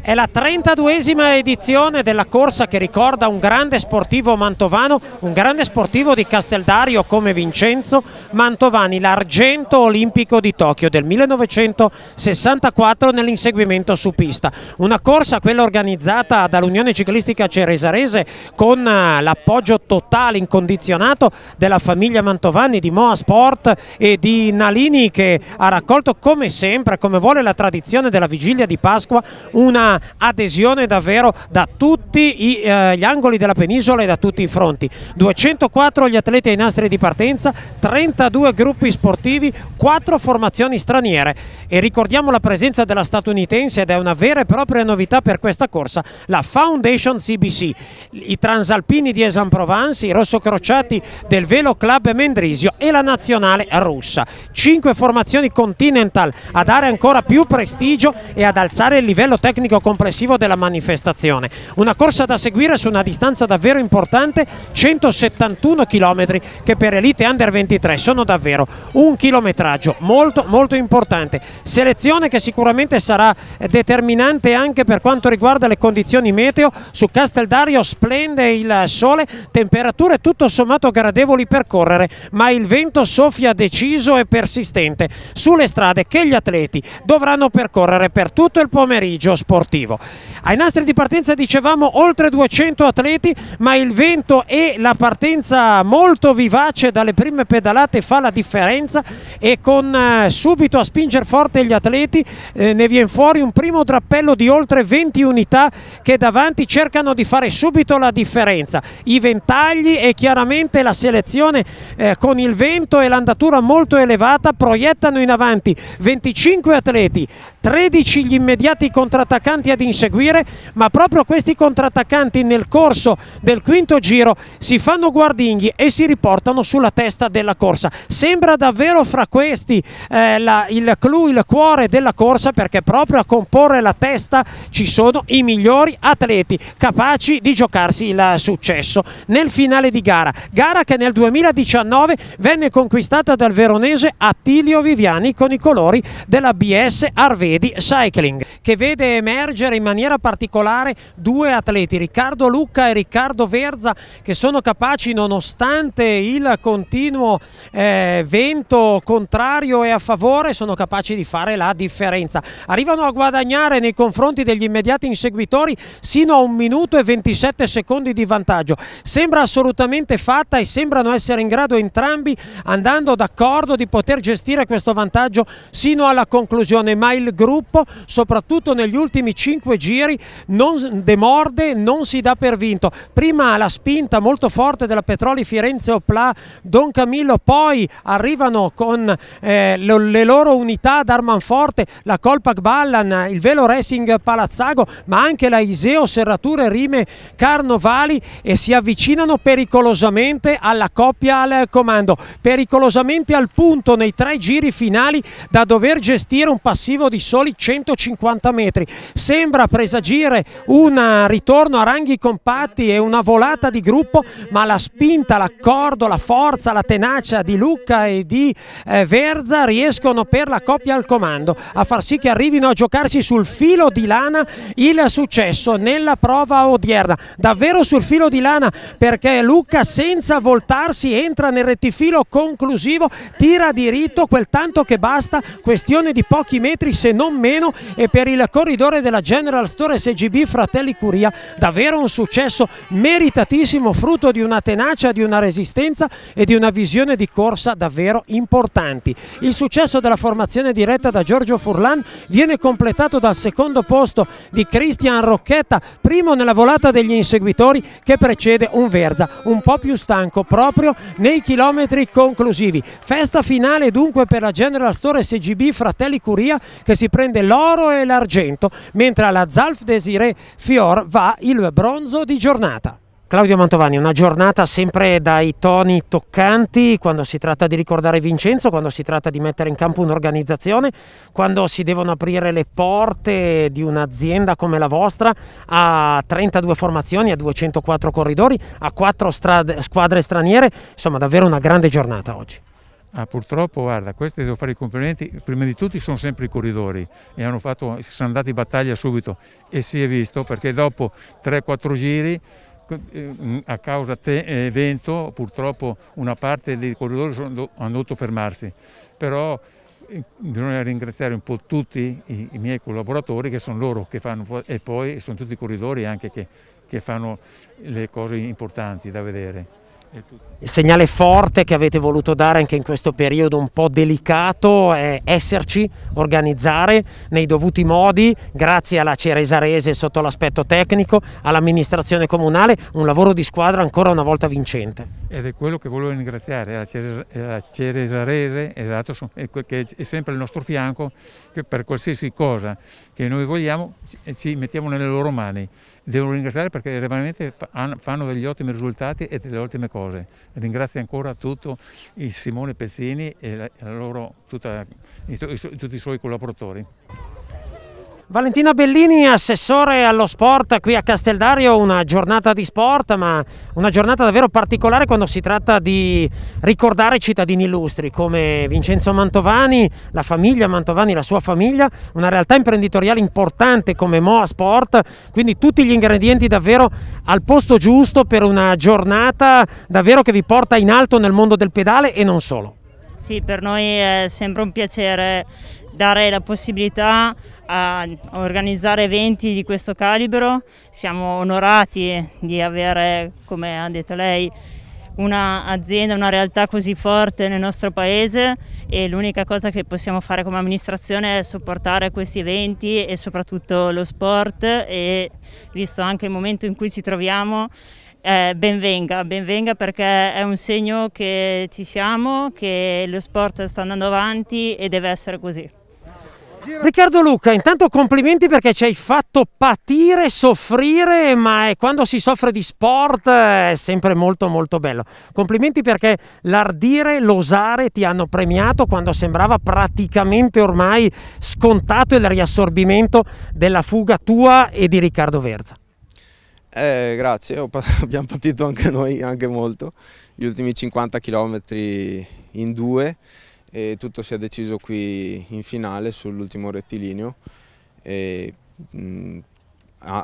È la 32esima edizione della corsa che ricorda un grande sportivo mantovano, un grande sportivo di Casteldario come Vincenzo Mantovani, l'argento olimpico di Tokyo del 1964 nell'inseguimento su pista. Una corsa quella organizzata dall'Unione Ciclistica Ceresarese con eh, l'appoggio totale, incondizionato della famiglia Mantovani di Moa Sport e di Nalini che ha raccolto come sempre, come vuole la tradizione della vigilia di Pasqua, una adesione davvero da tutti i, eh, gli angoli della penisola e da tutti i fronti. 204 gli atleti ai nastri di partenza, 32 gruppi sportivi, 4 formazioni straniere e ricordiamo la presenza della statunitense ed è una vera e propria novità per questa corsa, la Foundation CBC, i transalpini di Esan-Provence, i rossocrociati del Velo Club Mendrisio e la nazionale russa. 5 formazioni continental a dare ancora più prestigio e ad alzare il livello tecnico complessivo della manifestazione. Una corsa da seguire su una distanza davvero importante, 171 km che per Elite Under 23 sono davvero un chilometraggio molto molto importante. Selezione che sicuramente sarà determinante anche per quanto riguarda le condizioni meteo. Su Casteldario splende il sole, temperature tutto sommato gradevoli per correre, ma il vento soffia deciso e persistente sulle strade che gli atleti dovranno percorrere per tutto il pomeriggio sportivo sportivo. Ai nastri di partenza dicevamo oltre 200 atleti, ma il vento e la partenza molto vivace dalle prime pedalate fa la differenza e con eh, subito a spingere forte gli atleti eh, ne viene fuori un primo drappello di oltre 20 unità che davanti cercano di fare subito la differenza. I ventagli e chiaramente la selezione eh, con il vento e l'andatura molto elevata proiettano in avanti 25 atleti 13 gli immediati contrattaccanti ad inseguire, ma proprio questi contrattaccanti nel corso del quinto giro si fanno guardinghi e si riportano sulla testa della corsa. Sembra davvero fra questi eh, la, il clou, il cuore della corsa perché proprio a comporre la testa ci sono i migliori atleti capaci di giocarsi il successo nel finale di gara. Gara che nel 2019 venne conquistata dal veronese Attilio Viviani con i colori della BS Arvedi di cycling che vede emergere in maniera particolare due atleti, Riccardo Lucca e Riccardo Verza che sono capaci nonostante il continuo eh, vento contrario e a favore sono capaci di fare la differenza. Arrivano a guadagnare nei confronti degli immediati inseguitori sino a un minuto e 27 secondi di vantaggio. Sembra assolutamente fatta e sembrano essere in grado entrambi andando d'accordo di poter gestire questo vantaggio sino alla conclusione ma il gruppo, soprattutto negli ultimi 5 giri, non demorde, non si dà per vinto. Prima la spinta molto forte della Petroli Firenze Opla, Don Camillo, poi arrivano con eh, le loro unità ad Armanforte, la Colpac Ballan, il Velo Racing Palazzago, ma anche la Iseo Serrature Rime Carnovali e si avvicinano pericolosamente alla coppia al comando, pericolosamente al punto nei tre giri finali da dover gestire un passivo di soli 150 metri. Sembra presagire un eh, ritorno a ranghi compatti e una volata di gruppo, ma la spinta, l'accordo, la forza, la tenacia di Lucca e di eh, Verza riescono per la coppia al comando a far sì che arrivino a giocarsi sul filo di lana il successo nella prova odierna. Davvero sul filo di lana perché Lucca senza voltarsi entra nel rettifilo conclusivo, tira diritto quel tanto che basta, questione di pochi metri se non meno e per il corridore della General Store SGB Fratelli Curia davvero un successo meritatissimo frutto di una tenacia, di una resistenza e di una visione di corsa davvero importanti. Il successo della formazione diretta da Giorgio Furlan viene completato dal secondo posto di Cristian Rocchetta, primo nella volata degli inseguitori che precede un Verza un po' più stanco proprio nei chilometri conclusivi. Festa finale dunque per la General Store SGB Fratelli Curia che si si prende l'oro e l'argento, mentre alla Zalf Desiree Fior va il bronzo di giornata. Claudio Mantovani, una giornata sempre dai toni toccanti quando si tratta di ricordare Vincenzo, quando si tratta di mettere in campo un'organizzazione, quando si devono aprire le porte di un'azienda come la vostra a 32 formazioni, a 204 corridori, a 4 squadre straniere, insomma davvero una grande giornata oggi. Ah, purtroppo, guarda, questi devo fare i complimenti, prima di tutti sono sempre i corridori e hanno fatto, si sono andati in battaglia subito e si è visto perché dopo 3-4 giri eh, a causa te, eh, vento purtroppo una parte dei corridori sono, hanno dovuto fermarsi, però eh, bisogna ringraziare un po' tutti i, i, miei collaboratori che sono loro che fanno e poi sono tutti i corridori anche che, che fanno le cose importanti da vedere il segnale forte che avete voluto dare anche in questo periodo un po' delicato è esserci, organizzare nei dovuti modi, grazie alla Ceresarese sotto l'aspetto tecnico, all'amministrazione comunale, un lavoro di squadra ancora una volta vincente. Ed è quello che volevo ringraziare, la, Ceresarese esatto, che è sempre al nostro fianco che per qualsiasi cosa che noi vogliamo ci mettiamo nelle loro mani devo ringraziare perché veramente fanno degli ottimi risultati e delle ottime cose. Ringrazio ancora tutto il Simone Pezzini e la loro, tutta, tutti i suoi collaboratori. Valentina Bellini, assessore allo sport qui a Casteldario, una giornata di sport ma una giornata davvero particolare quando si tratta di ricordare cittadini illustri come Vincenzo Mantovani, la famiglia Mantovani, la sua famiglia, una realtà imprenditoriale importante come Moa Sport, quindi tutti gli ingredienti davvero al posto giusto per una giornata davvero che vi porta in alto nel mondo del pedale e non solo. Sì, per noi è eh, sempre un piacere dare la possibilità a organizzare eventi di questo calibro. Siamo onorati di avere, come ha detto lei, un'azienda, una realtà così forte nel nostro paese e l'unica cosa che possiamo fare come amministrazione è supportare questi eventi e soprattutto lo sport e visto anche il momento in cui ci troviamo eh, benvenga, benvenga perché è un segno che ci siamo, che lo sport sta andando avanti e deve essere così. Riccardo Luca, intanto complimenti perché ci hai fatto patire, soffrire, ma quando si soffre di sport eh, è sempre molto molto bello. Complimenti perché l'ardire, l'osare ti hanno premiato quando sembrava praticamente ormai scontato il riassorbimento della fuga tua e di Riccardo Verza. Eh, grazie, abbiamo patito anche noi, anche molto, gli ultimi 50 km in due e tutto si è deciso qui in finale sull'ultimo rettilineo. E, mh, mm,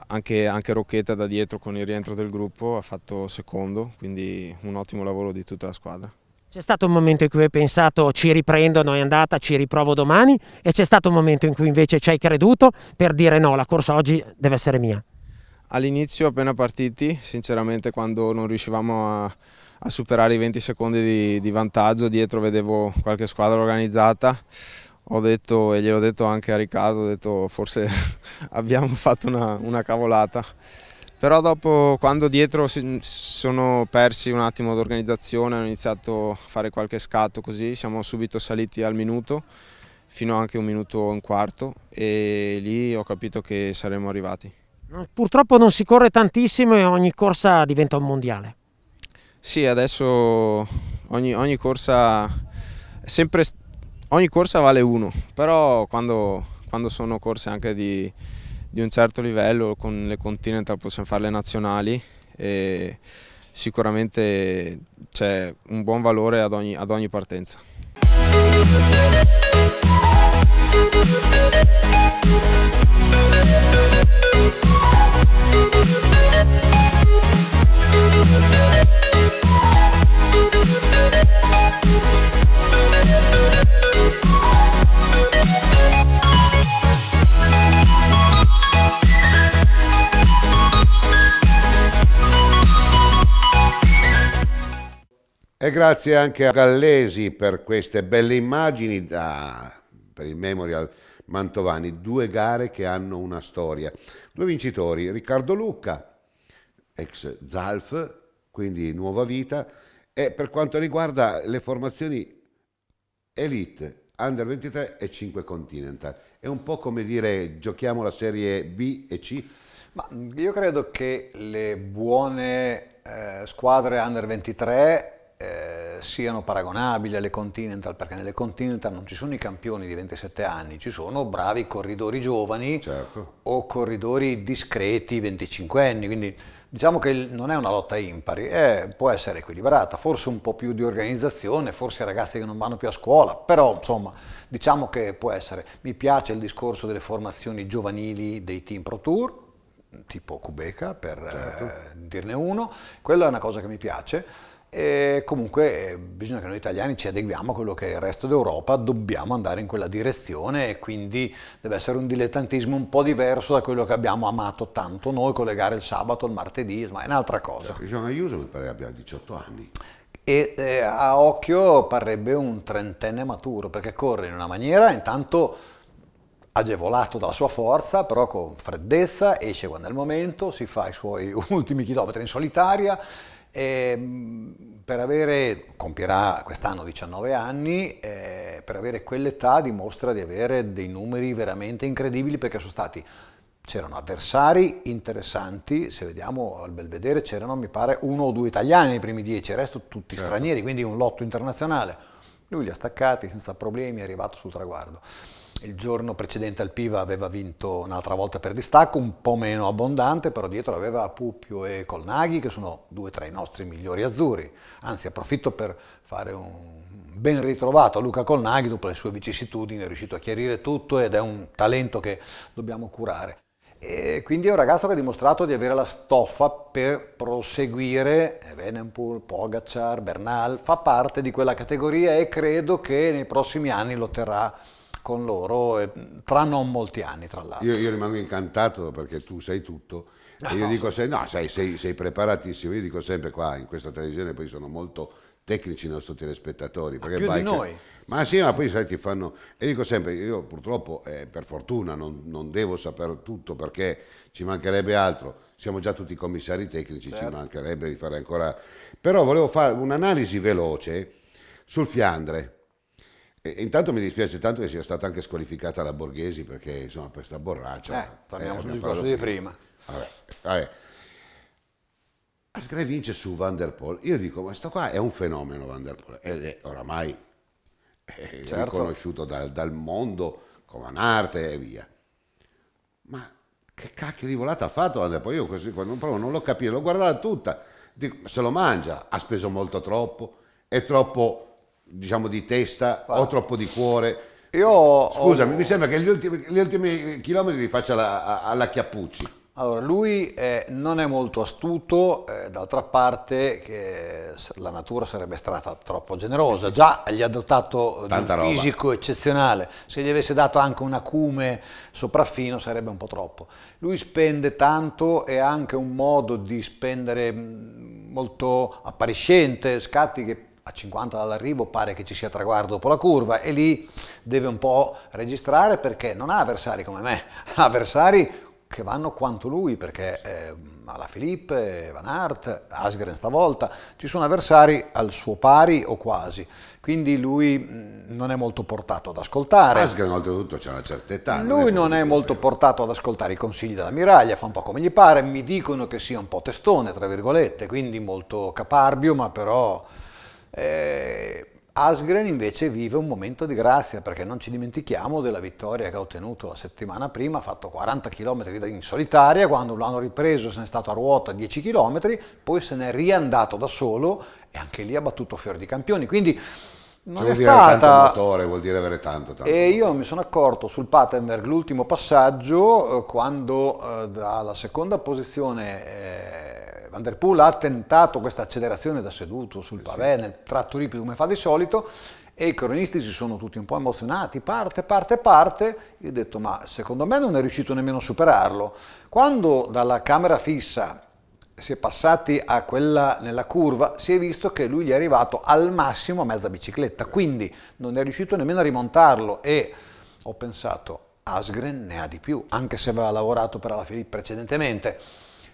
anche, anche, Rocchetta da dietro con il rientro del gruppo ha fatto secondo, quindi un ottimo lavoro di tutta la squadra. C'è stato un momento in cui hai pensato ci riprendo, no è andata, ci riprovo domani e c'è stato un momento in cui invece ci hai creduto per dire no, la corsa oggi deve essere mia. All'inizio appena partiti, sinceramente quando non riuscivamo a, a superare i 20 secondi di, di vantaggio, dietro vedevo qualche squadra organizzata, ho detto e gliel'ho detto anche a Riccardo, ho detto forse abbiamo fatto una, una cavolata. Però dopo, quando dietro si, sono persi un attimo d'organizzazione, hanno iniziato a fare qualche scatto così, siamo subito saliti al minuto, fino anche un minuto e un quarto, e lì ho capito che saremmo arrivati. Purtroppo non si corre tantissimo e ogni corsa diventa un mondiale. Sì, adesso ogni, ogni, corsa, sempre, ogni corsa vale uno, però quando, quando sono corse anche di, di, un certo livello con le Continental possiamo fare le nazionali e sicuramente c'è un buon valore ad ogni, ad ogni partenza. Thank you. E grazie anche a Gallesi per queste belle immagini da, per il Memorial Mantovani, due gare che hanno una storia. Due vincitori, Riccardo Lucca ex Zalf, quindi Nuova Vita, e per quanto riguarda le formazioni Elite, Under 23 e 5 Continental. È un po' come dire giochiamo la serie B e C? Ma io credo che le buone eh, squadre Under 23 eh, siano paragonabili alle Continental, perché nelle Continental non ci sono i campioni di 27 anni, ci sono bravi corridori giovani certo. o corridori discreti 25 anni, quindi Diciamo che non è una lotta impari, è, può essere equilibrata, forse un po' più di organizzazione, forse ragazzi che non vanno più a scuola, però insomma diciamo che può essere. Mi piace il discorso delle formazioni giovanili dei team Pro Tour, tipo Kubeka per certo. eh, dirne uno, quella è una cosa che mi piace. E comunque eh, bisogna che noi italiani ci adeguiamo a quello che è il resto d'Europa, dobbiamo andare in quella direzione e quindi deve essere un dilettantismo un po' diverso da quello che abbiamo amato tanto noi, collegare il sabato, il martedì, ma è un'altra cosa. Jean cioè, Ayuso mi pare abbia 18 anni. E eh, a occhio parrebbe un trentenne maturo perché corre in una maniera intanto agevolato dalla sua forza, però con freddezza, esce quando è il momento, si fa i suoi ultimi chilometri in solitaria e, ehm, per avere, compierà quest'anno 19 anni, eh, per avere quell'età dimostra di avere dei numeri veramente incredibili perché sono stati c'erano avversari interessanti, se vediamo al Belvedere c'erano mi pare uno o due italiani nei primi dieci, il resto tutti certo. stranieri, quindi un lotto internazionale. Lui li ha staccati senza problemi, è arrivato sul traguardo il giorno precedente al Piva aveva vinto un'altra volta per distacco, un po' meno abbondante, però dietro aveva Pupio e Colnaghi, che sono due tra i nostri migliori azzurri. Anzi, approfitto per fare un ben ritrovato a Luca Colnaghi, dopo le sue vicissitudini è riuscito a chiarire tutto ed è un talento che dobbiamo curare. E quindi è un ragazzo che ha dimostrato di avere la stoffa per proseguire, Venempool, Pogacar, Bernal, fa parte di quella categoria e credo che nei prossimi anni lo lotterà con loro eh, tra non molti anni, tra l'altro. Io, io, rimango incantato perché tu sai tutto. No. E io dico, sei, no, sei, sei, sei preparatissimo. Io dico sempre qua in questa televisione, poi sono molto tecnici i nostri telespettatori. Ma ah, perché biker, noi. Ma sì, ma poi sai, ti fanno... E dico sempre, io purtroppo, eh, per fortuna, non, non, devo sapere tutto perché ci mancherebbe altro. Siamo già tutti commissari tecnici, certo. ci mancherebbe di fare ancora... Però volevo fare un'analisi veloce sul Fiandre. E, intanto mi dispiace tanto che sia stata anche squalificata la Borghesi perché insomma per borraccia... Eh, eh torniamo sul discorso di prima. Vabbè, vabbè. Asgre vince su Van Der Poel. Io dico, questo qua è un fenomeno Van Der Poel. Ed è oramai è eh, certo. riconosciuto dal, dal mondo come un'arte e via. Ma che cacchio di volata ha fatto Van Der Poel? Io così, quando, proprio non l'ho capito, l'ho guardata tutta. Dico, se lo mangia, ha speso molto troppo, è troppo diciamo di testa, Guarda. ho troppo di cuore. Io Scusami, ho... mi sembra che gli ultimi, gli ultimi chilometri li faccia alla, alla Chiappucci. Allora, lui eh, non è molto astuto, eh, d'altra parte la natura sarebbe stata troppo generosa, già gli ha dotato di un roba. fisico eccezionale, se gli avesse dato anche un acume sopraffino sarebbe un po' troppo. Lui spende tanto e ha anche un modo di spendere mm, molto appariscente, scatti che a 50 dall'arrivo pare che ci sia traguardo dopo la curva e lì deve un po' registrare perché non ha avversari come me, ha avversari che vanno quanto lui perché eh, alla Filippe, Van Aert, Asgren stavolta, ci sono avversari al suo pari o quasi, quindi lui mm, non è molto portato ad ascoltare. Asgren oltretutto c'è una certa età. Lui non è, non è molto portato ad ascoltare i consigli dell'ammiraglia, fa un po' come gli pare, mi dicono che sia un po' testone, tra virgolette, quindi molto caparbio, ma però eh, Asgren invece vive un momento di grazia perché non ci dimentichiamo della vittoria che ha ottenuto la settimana prima, ha fatto 40 km in solitaria, quando lo hanno ripreso se n'è stato a ruota 10 km, poi se n'è riandato da solo e anche lì ha battuto fior di campioni. Quindi non cioè, è stata... Motore, vuol dire avere tanto, tanto E io mi sono accorto sul Patenberg l'ultimo passaggio eh, quando eh, dalla seconda posizione... Eh, Van der Poel ha tentato questa accelerazione da seduto sul pavè, sì. nel tratto ripido come fa di solito, e i cronisti si sono tutti un po' emozionati, parte, parte, parte, io ho detto ma secondo me non è riuscito nemmeno a superarlo. Quando dalla camera fissa si è passati a quella nella curva, si è visto che lui gli è arrivato al massimo a mezza bicicletta, quindi non è riuscito nemmeno a rimontarlo e ho pensato Asgren ne ha di più, anche se aveva lavorato per la Filippo precedentemente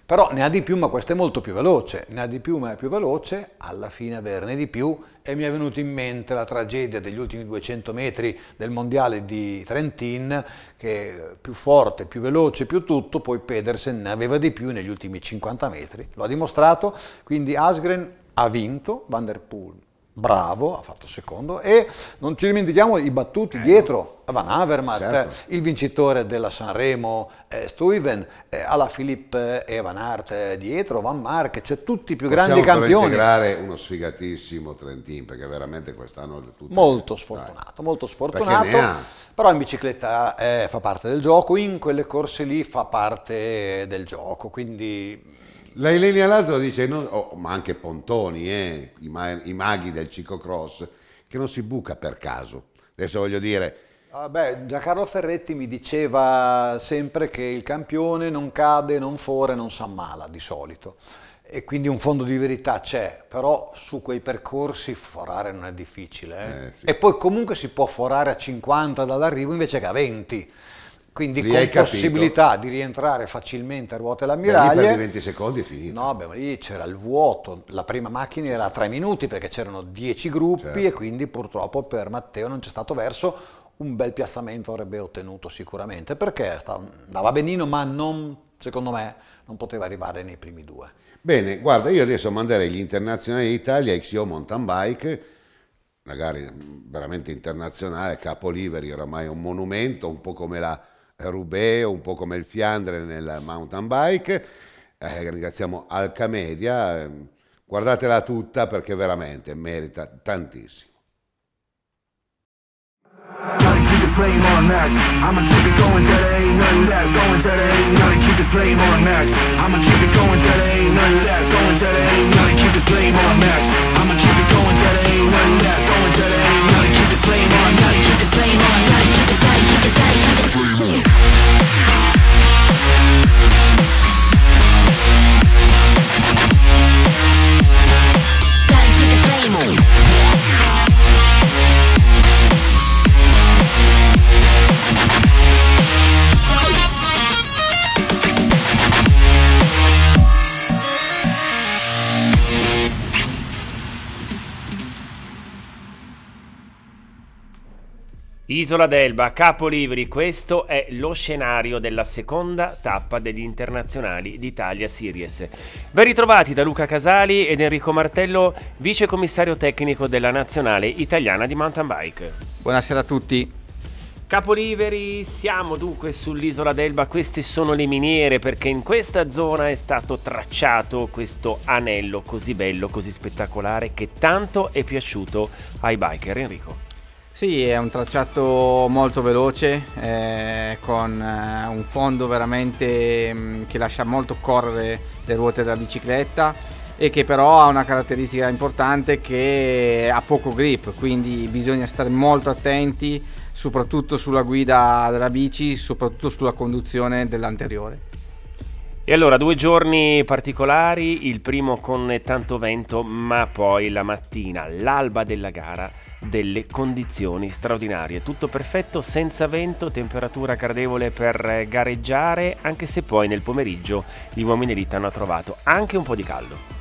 però ne ha di più, ma questo è molto più veloce. Ne ha di più, ma è più veloce. Alla fine averne di più. E mi è venuta in mente la tragedia degli ultimi 200 metri del mondiale di Trentin, che più forte, più veloce, più tutto, poi Pedersen ne aveva di più negli ultimi 50 metri. Lo ha dimostrato. Quindi Asgren ha vinto, Van der Poel bravo, ha fatto secondo e non ci dimentichiamo i battuti eh, dietro Van Avermaet, certo. il vincitore della Sanremo eh, Stuyven, eh, alla Philippe e eh, Van Aert eh, dietro, Van Mark, c'è tutti i più Possiamo grandi campioni. integrare uno sfigatissimo Trentin perché veramente quest'anno è tutto molto sfortunato, molto sfortunato. Però in bicicletta eh, fa parte del gioco, in quelle corse lì fa parte del gioco, quindi la Elenia Lazzaro dice, non, oh, ma anche Pontoni, eh, i, ma i, maghi del ciclocross, che non si buca per caso. Adesso voglio dire... Ah beh, Giancarlo Ferretti mi diceva sempre che il campione non cade, non fore, non s'ammala di solito. E quindi un fondo di verità c'è, però su quei percorsi forare non è difficile. Eh? Eh, sì. E poi comunque si può forare a 50 dall'arrivo invece che a 20 quindi lì con possibilità di rientrare facilmente a ruote l'ammiraglia. Lì per 20 secondi è finito. No, beh, ma lì c'era il vuoto, la prima macchina era a 3 minuti perché c'erano 10 gruppi certo. e quindi purtroppo per Matteo non c'è stato verso, un bel piazzamento avrebbe ottenuto sicuramente perché andava benino ma non, secondo me non poteva arrivare nei primi due. Bene, guarda, io adesso manderei gli internazionali d'Italia, XO Mountain Bike, una gara veramente internazionale, Capo Capoliveri oramai è un monumento, un po' come la Rubeo, un po' come il Fiandre nel mountain bike. Eh, ringraziamo Alca Media, guardatela tutta perché veramente merita tantissimo. I'ma keep it going till nothing left Going till there keep the flame on max I'ma keep it going till nothing left Going till there keep the flame on max I'ma keep it going till nothing left Going till there keep the flame on, nothing, keep the flame on Isola d'Elba, Capolivri, questo è lo scenario della seconda tappa degli internazionali d'Italia Series. Ben ritrovati da Luca Casali ed Enrico Martello, vice commissario tecnico della nazionale italiana di mountain bike. Buonasera a tutti. Capoliveri, siamo dunque sull'isola d'Elba, queste sono le miniere perché in questa zona è stato tracciato questo anello così bello, così spettacolare che tanto è piaciuto ai biker. Enrico. Sì, è un tracciato molto veloce, eh, con eh, un fondo veramente mh, mm, che lascia molto correre le ruote della bicicletta e che però ha una caratteristica importante che ha poco grip, quindi bisogna stare molto attenti soprattutto sulla guida della bici, soprattutto sulla conduzione dell'anteriore. E allora due giorni particolari, il primo con tanto vento, ma poi la mattina, l'alba della gara delle condizioni straordinarie. Tutto perfetto, senza vento, temperatura gradevole per eh, gareggiare, anche se poi nel pomeriggio gli uomini elite hanno trovato anche un po' di caldo.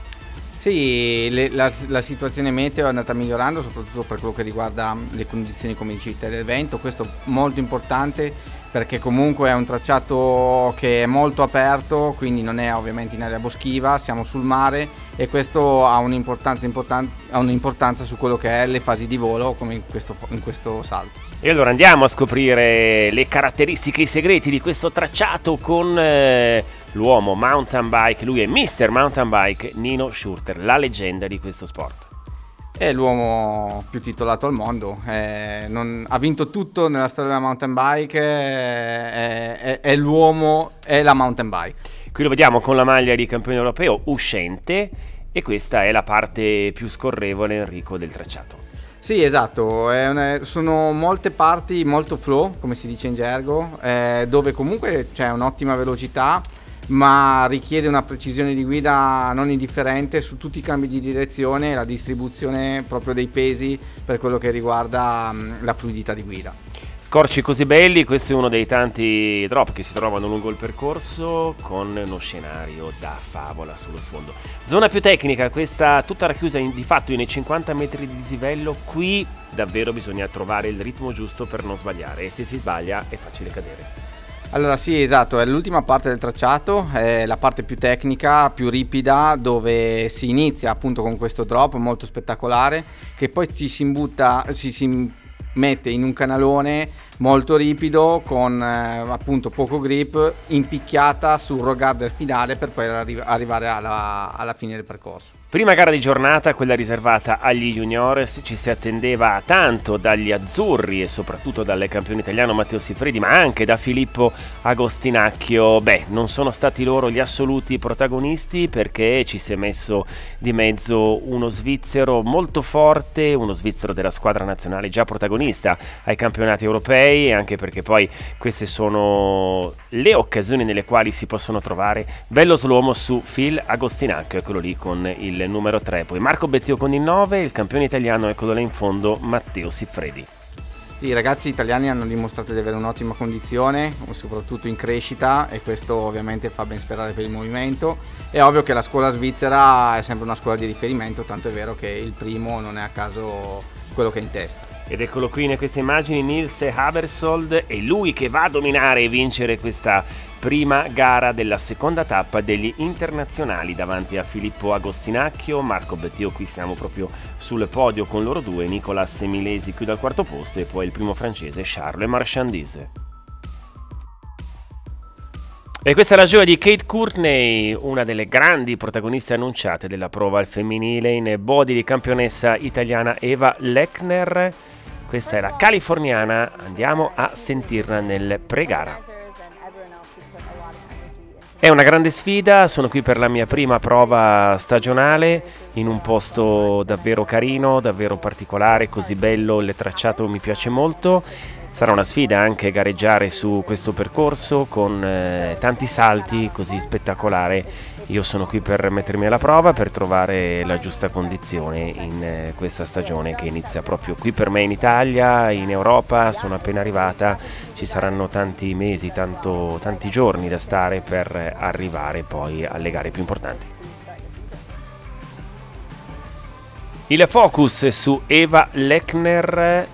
Sì, le, la, la, situazione meteo è andata migliorando, soprattutto per quello che riguarda mm, le condizioni, come dicevi te, del vento. Questo è molto importante perché comunque è un tracciato che è molto aperto, quindi non è ovviamente in area boschiva, siamo sul mare e questo ha un'importanza, important- ha un'importanza su quello che è le fasi di volo come in questo, in questo, salto. E allora andiamo a scoprire le caratteristiche, i segreti di questo tracciato con eh, l'uomo mountain bike, lui è Mr. Mountain Bike Nino Schurter, la leggenda di questo sport è l'uomo più titolato al mondo. Eh, non, ha vinto tutto nella storia della mountain bike, è, è, è, l'uomo, è la mountain bike. Qui lo vediamo con la maglia di campione europeo uscente e questa è la parte più scorrevole, Enrico, del tracciato. Sì, esatto, una, sono molte parti molto flow, come si dice in gergo, eh, dove comunque c'è un'ottima velocità ma richiede una precisione di guida non indifferente su tutti i cambi di direzione e la distribuzione proprio dei pesi per quello che riguarda mm, la fluidità di guida. Scorci così belli, questo è uno dei tanti drop che si trovano lungo il percorso con uno scenario da favola sullo sfondo. Zona più tecnica, questa tutta racchiusa in, di fatto nei 50 metri di disivello, qui davvero bisogna trovare il ritmo giusto per non sbagliare e se si sbaglia è facile cadere. Allora sì, esatto, è l'ultima parte del tracciato, è la parte più tecnica, più ripida, dove si inizia appunto con questo drop molto spettacolare, che poi ci si imbutta, ci si mette in un canalone molto ripido con eh, appunto poco grip, impicchiata sul row guarder finale per poi arri arrivare alla, alla fine del percorso. Prima gara di giornata, quella riservata agli juniores, ci si attendeva tanto dagli azzurri e soprattutto dal campione italiano Matteo Siffredi, ma anche da Filippo Agostinacchio. Beh, non sono stati loro gli assoluti protagonisti perché ci si è messo di mezzo uno svizzero molto forte, uno svizzero della squadra nazionale già protagonista ai campionati europei e anche perché poi queste sono le occasioni nelle quali si possono trovare bello slomo su Phil Agostinacchio, eccolo lì con il il numero 3, poi Marco Bettio con il 9, il campione italiano, eccolo là in fondo, Matteo Siffredi. I ragazzi italiani hanno dimostrato di avere un'ottima condizione, soprattutto in crescita, e questo ovviamente fa ben sperare per il movimento. È ovvio che la scuola svizzera è sempre una scuola di riferimento, tanto è vero che il primo non è a caso quello che è in testa. Ed eccolo qui in queste immagini Nils Habersold, è lui che va a dominare e vincere questa prima gara della seconda tappa degli internazionali davanti a Filippo Agostinacchio, Marco Bettio qui siamo proprio sul podio con loro due, Nicolas Semilesi qui dal quarto posto e poi il primo francese Charles Marchandise. E questa è la gioia di Kate Courtney, una delle grandi protagoniste annunciate della prova al femminile in body di campionessa italiana Eva Lechner. Questa è la californiana, andiamo a sentirla nel pre-gara. È una grande sfida, sono qui per la mia prima prova stagionale in un posto davvero carino, davvero particolare, così bello, il tracciato mi piace molto. Sarà una sfida anche gareggiare su questo percorso con eh, tanti salti così spettacolare io sono qui per mettermi alla prova, per trovare la giusta condizione in eh, questa stagione che inizia proprio qui per me in Italia, in Europa, sono appena arrivata, ci saranno tanti mesi, tanto, tanti giorni da stare per arrivare poi alle gare più importanti. Il focus su Eva Lechner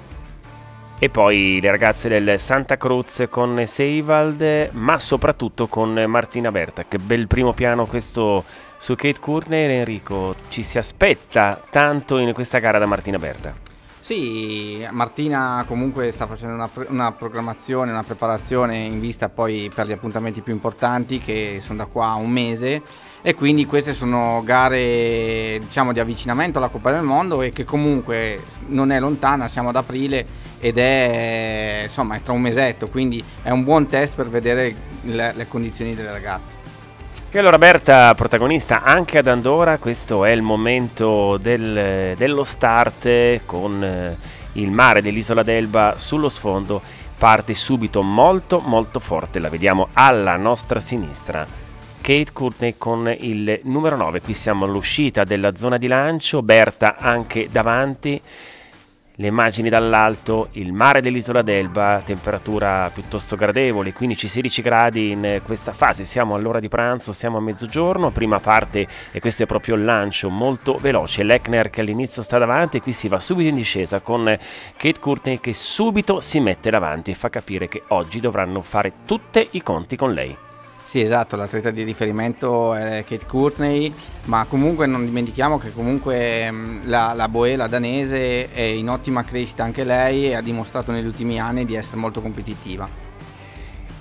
e poi le ragazze del Santa Cruz con Seivald, ma soprattutto con Martina Berta. Che Bel primo piano questo su Kate Kurner. Enrico, ci si aspetta tanto in questa gara da Martina Berta. Sì, Martina comunque sta facendo una, una, programmazione, una preparazione in vista poi per gli appuntamenti più importanti che sono da qua a un mese e quindi queste sono gare diciamo di avvicinamento alla Coppa del Mondo e che comunque non è lontana, siamo ad aprile ed è insomma è tra un mesetto, quindi è un buon test per vedere le, le condizioni delle ragazze. E allora Berta, protagonista anche ad Andorra, questo è il momento del, dello start con eh, il mare dell'isola d'Elba sullo sfondo, parte subito molto molto forte, la vediamo alla nostra sinistra. Kate Courtney con il numero 9, qui siamo all'uscita della zona di lancio, Berta anche davanti, le immagini dall'alto, il mare dell'isola d'Elba, temperatura piuttosto gradevole, 15-16 gradi in questa fase, siamo all'ora di pranzo, siamo a mezzogiorno, prima parte e questo è proprio il lancio molto veloce, l'Eckner che all'inizio sta davanti, qui si va subito in discesa con Kate Courtney che subito si mette davanti e fa capire che oggi dovranno fare tutti i conti con lei. Sì, esatto, l'atleta di riferimento è Kate Courtney, ma comunque non dimentichiamo che comunque mm, la, la Boela danese è in ottima crescita anche lei e ha dimostrato negli ultimi anni di essere molto competitiva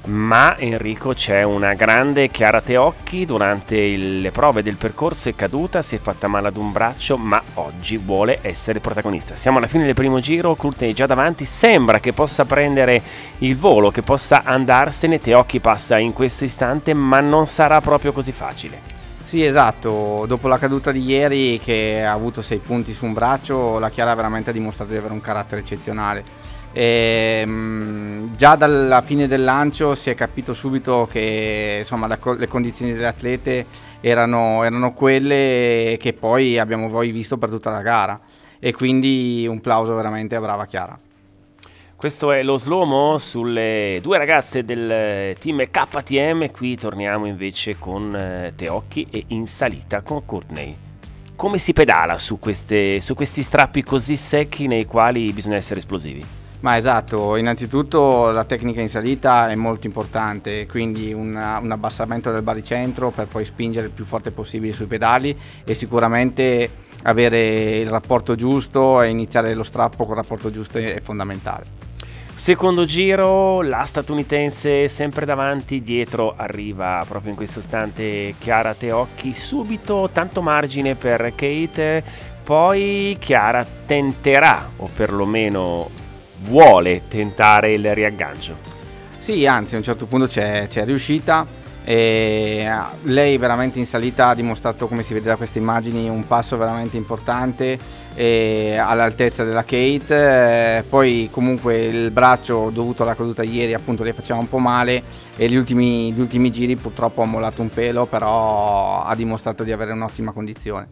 ma Enrico c'è una grande Chiara Teocchi durante il, le prove del percorso è caduta, si è fatta male ad un braccio ma oggi vuole essere protagonista siamo alla fine del primo giro, Courtney è già davanti sembra che possa prendere il volo che possa andarsene, Teocchi passa in questo istante ma non sarà proprio così facile sì, esatto. Dopo la caduta di ieri, che ha avuto 6 punti su un braccio, la Chiara veramente ha dimostrato di avere un carattere eccezionale. E, ehm, già dalla fine del lancio si è capito subito che insomma, la, le condizioni delle atlete erano, erano, quelle che poi abbiamo poi visto per tutta la gara. E quindi un plauso veramente a brava Chiara. Questo è lo slomo sulle due ragazze del eh, team KTM. Qui torniamo invece con eh, Teocchi e in salita con Courtney. Come si pedala su, queste, su questi strappi così secchi nei quali bisogna essere esplosivi? Ma esatto, innanzitutto la tecnica in salita è molto importante, quindi una, un abbassamento del baricentro per poi spingere il più forte possibile sui pedali e sicuramente avere il rapporto giusto e iniziare lo strappo con il rapporto giusto è fondamentale. Secondo giro, la statunitense sempre davanti, dietro arriva proprio in questo istante Chiara Teocchi, subito tanto margine per Kate, poi Chiara tenterà, o perlomeno vuole tentare il riaggancio. Sì, anzi a un certo punto c'è, c'è riuscita e ah, lei veramente in salita ha dimostrato come si vede da queste immagini un passo veramente importante all'altezza della Kate eh, poi comunque il braccio dovuto alla caduta ieri appunto le faceva un po' male e gli ultimi, gli ultimi giri purtroppo ha mollato un pelo però ha dimostrato di avere un'ottima condizione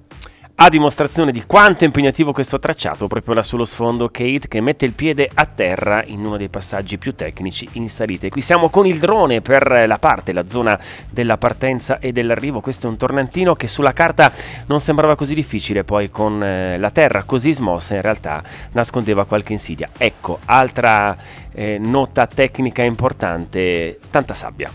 a dimostrazione di quanto è impegnativo questo tracciato, proprio là sullo sfondo Kate che mette il piede a terra in uno dei passaggi più tecnici in salita. E qui siamo con il drone per la parte, la zona della partenza e dell'arrivo. Questo è un tornantino che sulla carta non sembrava così difficile, poi con eh, la terra così smossa in realtà nascondeva qualche insidia. Ecco, altra eh, nota tecnica importante, tanta sabbia.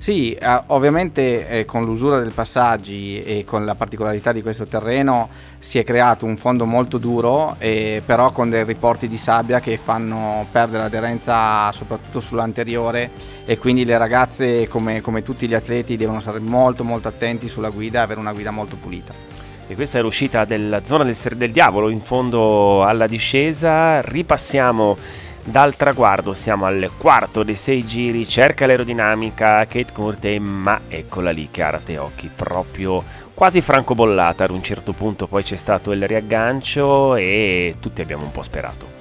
Sì, eh, ovviamente eh, con l'usura del passaggi e con la particolarità di questo terreno si è creato un fondo molto duro, eh, però con dei riporti di sabbia che fanno perdere l'aderenza soprattutto sull'anteriore e quindi le ragazze come, come tutti gli atleti devono stare molto molto attenti sulla guida e avere una guida molto pulita. E questa è l'uscita della zona del, del diavolo in fondo alla discesa. Ripassiamo dal traguardo. Siamo al quarto dei sei giri, cerca l'aerodinamica, Kate Curte, ma eccola lì, Chiara Teocchi, proprio quasi francobollata ad un certo punto, poi c'è stato il riaggancio e tutti abbiamo un po' sperato.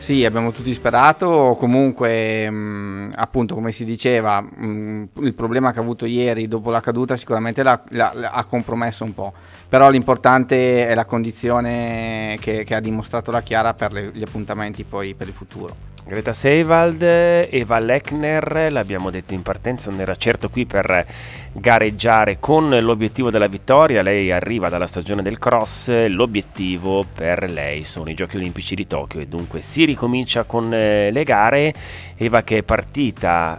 Sì, abbiamo tutti sperato, comunque mh, mm, appunto come si diceva mh, mm, il problema che ha avuto ieri dopo la caduta sicuramente l'ha, l'ha, l'ha compromesso un po', però l'importante è la condizione che, che ha dimostrato la Chiara per le, gli appuntamenti poi per il futuro. Greta Seywald, Eva Lechner, l'abbiamo detto in partenza, non era certo qui per gareggiare con l'obiettivo della vittoria, lei arriva dalla stagione del cross, l'obiettivo per lei sono i Giochi Olimpici di Tokyo e dunque si ricomincia con eh, le gare, Eva che è partita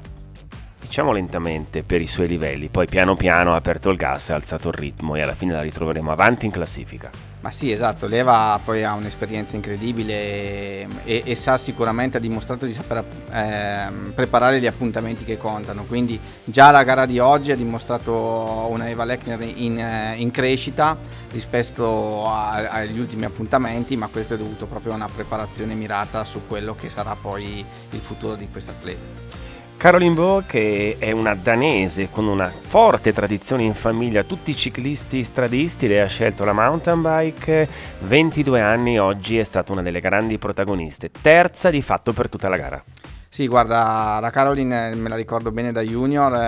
diciamo lentamente per i suoi livelli, poi piano piano ha aperto il gas, ha alzato il ritmo e alla fine la ritroveremo avanti in classifica. Ma sì, esatto, Leva poi ha un'esperienza incredibile e, e, sa sicuramente, ha dimostrato di saper eh, preparare gli appuntamenti che contano, quindi già la gara di oggi ha dimostrato una Eva Lechner in, eh, in crescita rispetto a, agli ultimi appuntamenti, ma questo è dovuto proprio a una preparazione mirata su quello che sarà poi il futuro di questa atleta. Caroline Bo, che è una danese con una forte tradizione in famiglia, tutti ciclisti stradisti, lei ha scelto la mountain bike, 22 anni oggi è stata una delle grandi protagoniste, terza di fatto per tutta la gara. Sì, guarda, la Caroline me la ricordo bene da junior, eh,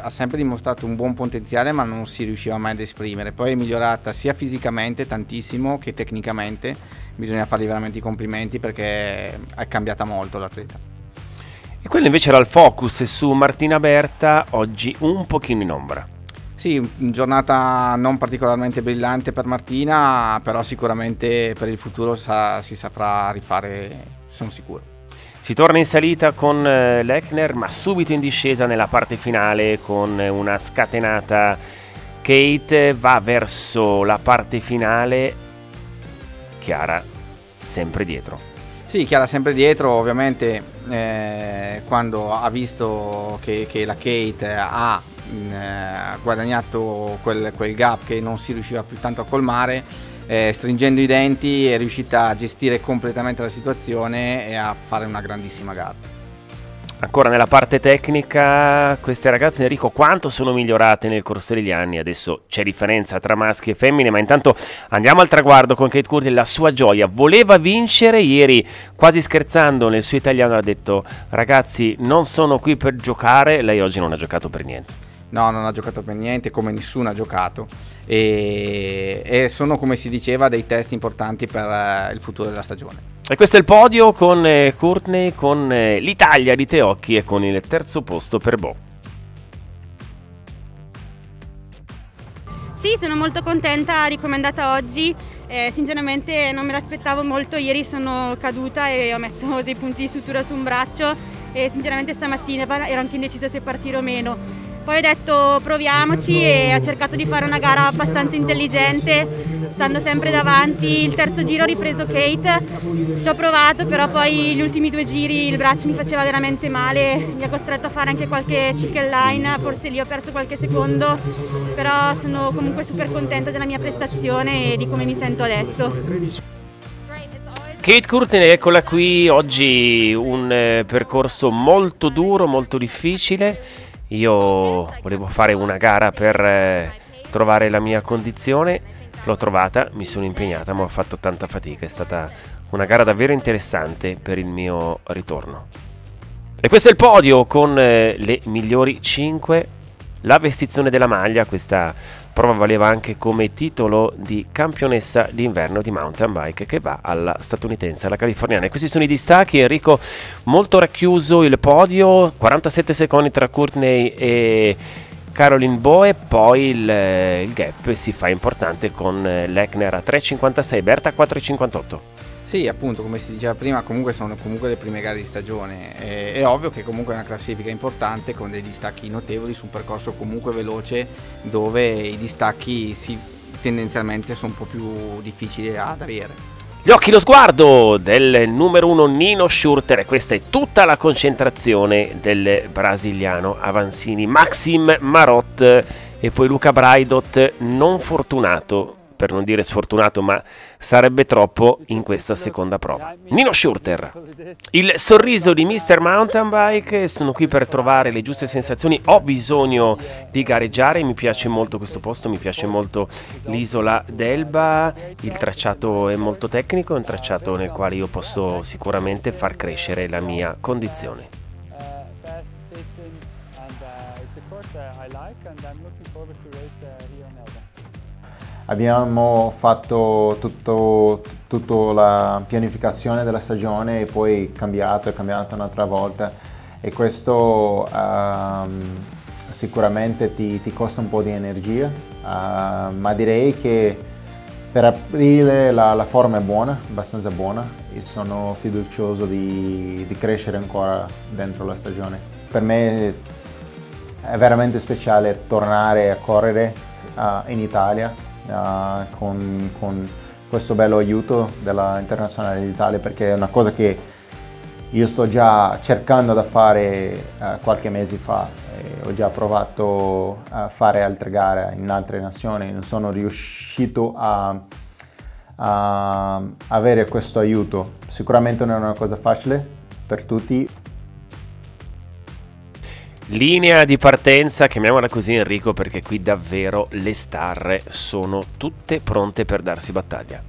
ha sempre dimostrato un buon potenziale ma non si riusciva mai ad esprimere, poi è migliorata sia fisicamente tantissimo che tecnicamente, bisogna fargli veramente i complimenti perché è cambiata molto l'atleta. E quello invece era il focus su Martina Berta, oggi un pochino in ombra. Sì, giornata non particolarmente brillante per Martina, però sicuramente per il futuro sa, si saprà rifare, sono sicuro. Si torna in salita con eh, Lechner, ma subito in discesa nella parte finale con una scatenata. Kate va verso la parte finale, Chiara sempre dietro. Sì, Chiara sempre dietro, ovviamente eh, quando ha visto che, che la Kate ha mm, eh, guadagnato quel, quel, gap che non si riusciva più tanto a colmare, eh, stringendo i denti è riuscita a gestire completamente la situazione e a fare una grandissima gara. Ancora nella parte tecnica, queste ragazze Enrico quanto sono migliorate nel corso degli anni? Adesso c'è differenza tra maschi e femmine, ma intanto andiamo al traguardo con Kate Curti la sua gioia. Voleva vincere ieri, quasi scherzando nel suo italiano, ha detto ragazzi non sono qui per giocare, lei oggi non ha giocato per niente. No, non ha giocato per niente, come nessuno ha giocato. E, e sono, come si diceva, dei test importanti per eh, il futuro della stagione. E questo è il podio con eh, Courtney, con eh, l'Italia di Teocchi e con il terzo posto per Bo. Sì, sono molto contenta di come è andata oggi. Eh, sinceramente non me l'aspettavo molto, ieri sono caduta e ho messo sei punti di sutura su un braccio e sinceramente stamattina ero anche indecisa se partire o meno. Poi ho detto proviamoci e ho cercato di fare una gara abbastanza intelligente, stando sempre davanti. Il terzo giro ho ripreso Kate, ci ho provato però poi gli ultimi due giri il braccio mi faceva veramente male, mi ha costretto a fare anche qualche chicken line, forse lì ho perso qualche secondo, però sono comunque super contenta della mia prestazione e di come mi sento adesso. Kate Curtin, eccola qui, oggi un eh, percorso molto duro, molto difficile io volevo fare una gara per eh, trovare la mia condizione, l'ho trovata, mi sono impegnata, ma ho fatto tanta fatica, è stata una gara davvero interessante per il mio ritorno. E questo è il podio con eh, le migliori 5 la vestizione della maglia, questa prova valeva anche come titolo di campionessa d'inverno di mountain bike che va alla statunitense, alla californiana. E questi sono i distacchi, Enrico molto racchiuso il podio, 47 secondi tra Courtney e Caroline Boe, poi il, il gap si fa importante con l'Echner a 3,56, Berta a 4,58. Sì, appunto, come si diceva prima, comunque sono comunque le prime gare di stagione. È, è, ovvio che comunque è una classifica importante con dei distacchi notevoli su un percorso comunque veloce dove i distacchi si, tendenzialmente sono un po' più difficili da avere. Gli occhi, lo sguardo del numero uno Nino Schurter, questa è tutta la concentrazione del brasiliano Avanzini, Maxim Marot e poi Luca Braidot, non fortunato, per non dire sfortunato, ma sarebbe troppo in questa seconda prova. Nino Schurter, il sorriso di Mr. Mountain Bike, sono qui per trovare le giuste sensazioni, ho bisogno di gareggiare, mi piace molto questo posto, mi piace molto l'isola d'Elba, il tracciato è molto tecnico, è un tracciato nel quale io posso sicuramente far crescere la mia condizione. abbiamo fatto tutta la pianificazione della stagione e poi cambiato e cambiato un'altra volta e questo um, sicuramente ti, ti, costa un po' di energia, uh, ma direi che per aprile la, la, forma è buona, abbastanza buona e sono fiducioso di, di crescere ancora dentro la stagione. Per me è veramente speciale tornare a correre uh, in Italia uh, con, con, questo bello aiuto della Internazionale d'Italia perché è una cosa che io sto già cercando da fare uh, qualche mese fa, eh, ho già provato a fare altre gare in altre nazioni, non sono riuscito a, a avere questo aiuto. Sicuramente non è una cosa facile per tutti. Linea di partenza, chiamiamola così Enrico perché qui davvero le starre sono tutte pronte per darsi battaglia.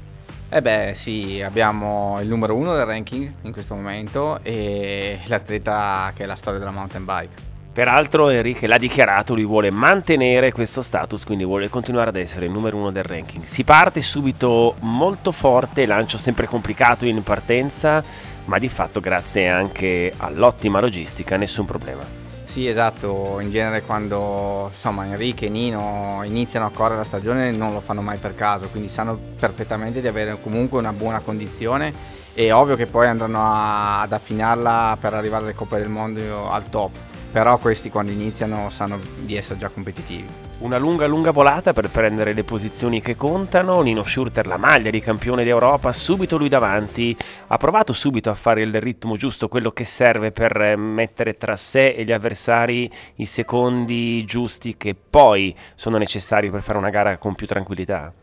Eh beh sì, abbiamo il numero uno del ranking in questo momento e l'atleta che è la storia della mountain bike. Peraltro Enrique l'ha dichiarato, lui vuole mantenere questo status, quindi vuole continuare ad essere il numero uno del ranking. Si parte subito molto forte, lancio sempre complicato in partenza, ma di fatto grazie anche all'ottima logistica nessun problema. Sì, esatto, in genere quando insomma, Enrique e Nino iniziano a correre la stagione non lo fanno mai per caso, quindi sanno perfettamente di avere comunque una buona condizione e ovvio che poi andranno a, ad affinarla per arrivare alle Coppe del Mondo al top però questi quando iniziano sanno di essere già competitivi. Una lunga lunga volata per prendere le posizioni che contano, Nino Schurter la maglia di campione d'Europa, subito lui davanti, ha provato subito a fare il ritmo giusto, quello che serve per eh, mettere tra sé e gli avversari i secondi giusti che poi sono necessari per fare una gara con più tranquillità.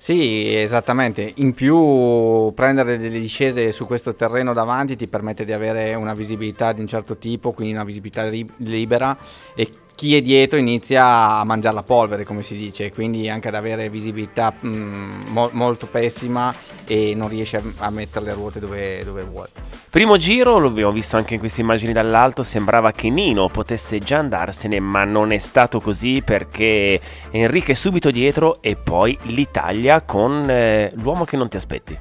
Sì, esattamente. In più prendere delle discese su questo terreno davanti ti permette di avere una visibilità di un certo tipo, quindi una visibilità libera e chi è dietro inizia a mangiare la polvere, come si dice, quindi anche ad avere visibilità mh, mm, mo- molto pessima e non riesce a, mettere le ruote dove, dove vuole. Primo giro, lo abbiamo visto anche in queste immagini dall'alto, sembrava che Nino potesse già andarsene, ma non è stato così perché Enrique è subito dietro e poi l'Italia con eh, l'uomo che non ti aspetti.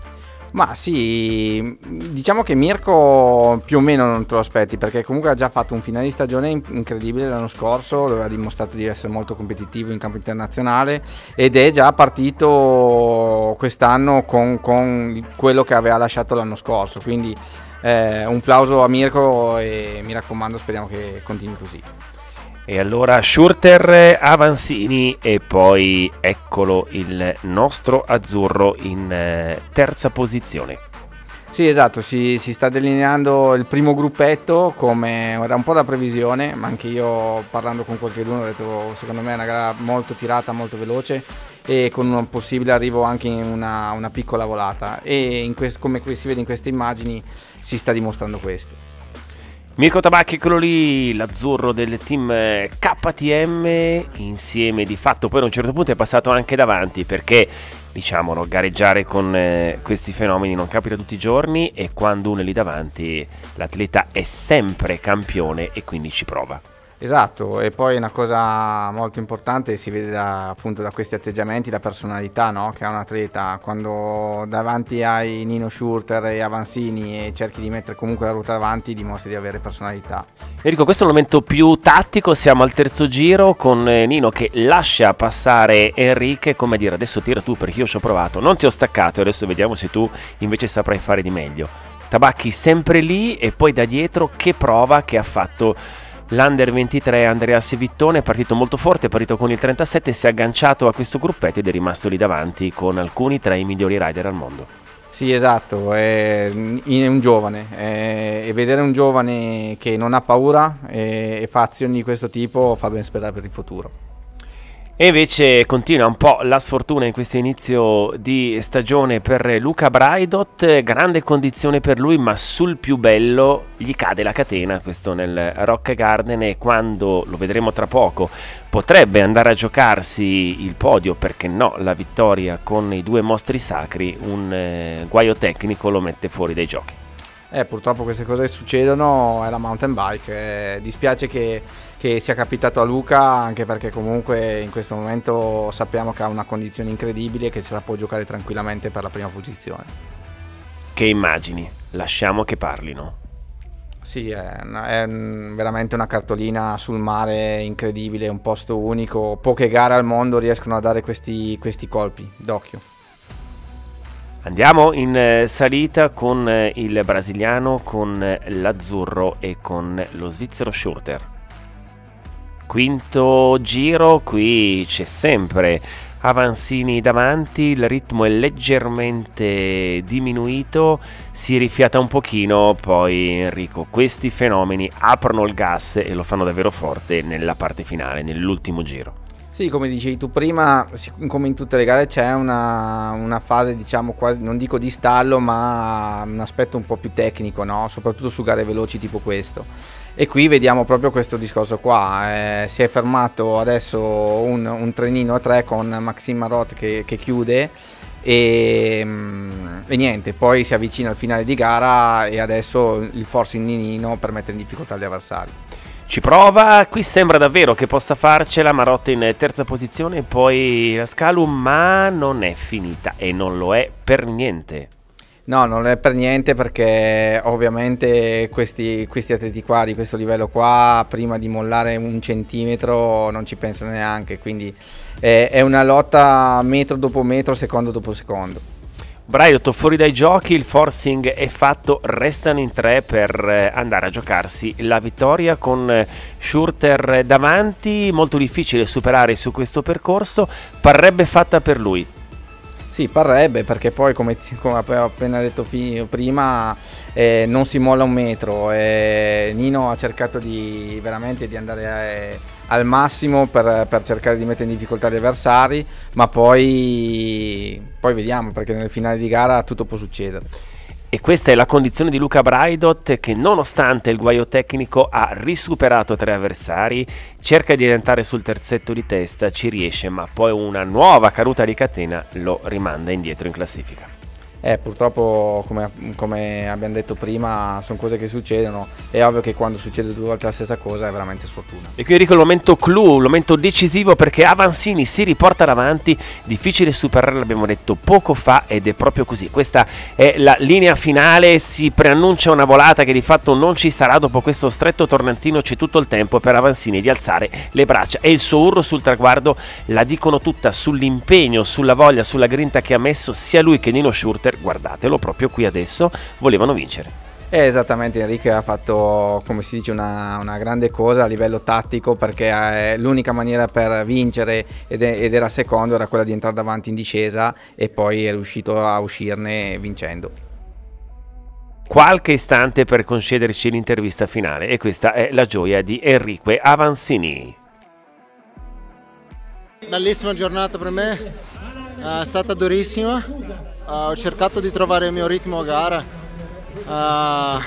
Ma sì, diciamo che Mirko più o meno non te lo aspetti perché comunque ha già fatto un finale di stagione incredibile l'anno scorso, dove ha dimostrato di essere molto competitivo in campo internazionale ed è già partito quest'anno con, con quello che aveva lasciato l'anno scorso, quindi eh, un plauso a Mirko e mi raccomando speriamo che continui così. E allora Schurter, Avanzini e poi eccolo il nostro azzurro in eh, terza posizione. Sì, esatto, si, si, sta delineando il primo gruppetto come era un po' da previsione, ma anche io parlando con qualcuno ho detto secondo me è una gara molto tirata, molto veloce e con un possibile arrivo anche in una, una piccola volata e quest, come si vede in queste immagini si sta dimostrando questo. Mirko Tabacchi, quello lì, l'azzurro del team eh, KTM, insieme di fatto poi a un certo punto è passato anche davanti perché diciamolo, gareggiare con eh, questi fenomeni non capita tutti i giorni e quando uno è lì davanti l'atleta è sempre campione e quindi ci prova. Esatto, e poi una cosa molto importante si vede da, appunto da questi atteggiamenti, la personalità no? che ha un atleta. Quando davanti hai Nino Schurter e Avansini e cerchi di mettere comunque la ruota davanti, dimostri di avere personalità. Enrico, questo è il momento più tattico, siamo al terzo giro con eh, Nino che lascia passare Enrique, come dire adesso tira tu perché io ci ho provato, non ti ho staccato e adesso vediamo se tu invece saprai fare di meglio. Tabacchi sempre lì e poi da dietro che prova che ha fatto L'Under 23 Andrea Sevittone è partito molto forte, è partito con il 37, si è agganciato a questo gruppetto ed è rimasto lì davanti con alcuni tra i migliori rider al mondo. Sì, esatto, è, un giovane e vedere un giovane che non ha paura e fa azioni di questo tipo fa ben sperare per il futuro. E invece continua un po' la sfortuna in questo inizio di stagione per Luca Braidot, grande condizione per lui, ma sul più bello gli cade la catena, questo nel Rock Garden e quando lo vedremo tra poco potrebbe andare a giocarsi il podio, perché no, la vittoria con i due mostri sacri, un eh, guaio tecnico lo mette fuori dai giochi. Eh, purtroppo queste cose succedono, è la mountain bike, eh, dispiace che che sia capitato a Luca, anche perché comunque in questo momento sappiamo che ha una condizione incredibile e che se la può giocare tranquillamente per la prima posizione. Che immagini, lasciamo che parlino. Sì, è, è, veramente una cartolina sul mare incredibile, un posto unico. Poche gare al mondo riescono a dare questi, questi colpi d'occhio. Andiamo in eh, salita con eh, il brasiliano, con eh, l'azzurro e con lo svizzero Schurter. Quinto giro, qui c'è sempre Avanzini davanti, il ritmo è leggermente diminuito, si rifiata un pochino, poi Enrico. Questi fenomeni aprono il gas e lo fanno davvero forte nella parte finale, nell'ultimo giro. Sì, come dicevi tu prima, come in tutte le gare c'è una, una fase, diciamo, quasi, non dico di stallo, ma un aspetto un po' più tecnico, no? soprattutto su gare veloci tipo questo e qui vediamo proprio questo discorso qua, eh, si è fermato adesso un, un, trenino a tre con Maxime Marot che, che chiude e, mm, e, niente, poi si avvicina al finale di gara e adesso il forcing Ninino per mettere in difficoltà gli avversari. Ci prova, qui sembra davvero che possa farcela, Marotta in terza posizione e poi la Scalum, ma non è finita e non lo è per niente. No, non è per niente perché ovviamente questi, questi, atleti qua di questo livello qua prima di mollare un centimetro non ci pensano neanche, quindi è, è una lotta metro dopo metro, secondo dopo secondo. Braiotto fuori dai giochi, il forcing è fatto, restano in tre per eh, andare a giocarsi la vittoria con eh, Schurter davanti, molto difficile superare su questo percorso, parrebbe fatta per lui, sì, parrebbe perché poi come, come avevo appena detto prima eh, non si molla un metro. Eh, Nino ha cercato di, veramente di andare a, eh, al massimo per, per, cercare di mettere in difficoltà gli avversari, ma poi, poi vediamo perché nel finale di gara tutto può succedere. E questa è la condizione di Luca Braidot che nonostante il guaio tecnico ha risuperato tre avversari, cerca di rientrare sul terzetto di testa, ci riesce ma poi una nuova caduta di catena lo rimanda indietro in classifica. Eh, purtroppo, come, come, abbiamo detto prima, sono cose che succedono. È ovvio che quando succede due volte la stessa cosa è veramente sfortuna. E qui Enrico il momento clou, il momento decisivo perché Avansini si riporta davanti. Difficile superare, l'abbiamo detto poco fa, ed è proprio così. Questa è la linea finale. Si preannuncia una volata che di fatto non ci sarà dopo questo stretto tornantino. C'è tutto il tempo per Avansini di alzare le braccia. E il suo urlo sul traguardo la dicono tutta sull'impegno, sulla voglia, sulla grinta che ha messo sia lui che Nino Schurter l'Inter, guardatelo proprio qui adesso, volevano vincere. Eh, esattamente, Enrique ha fatto, come si dice, una, una grande cosa a livello tattico perché eh, l'unica maniera per vincere ed, ed, era secondo era quella di entrare davanti in discesa e poi è riuscito a uscirne vincendo. Qualche istante per concederci l'intervista finale e questa è la gioia di Enrique Avanzini. Bellissima giornata per me, è stata durissima Uh, ho cercato di trovare il mio ritmo a gara uh,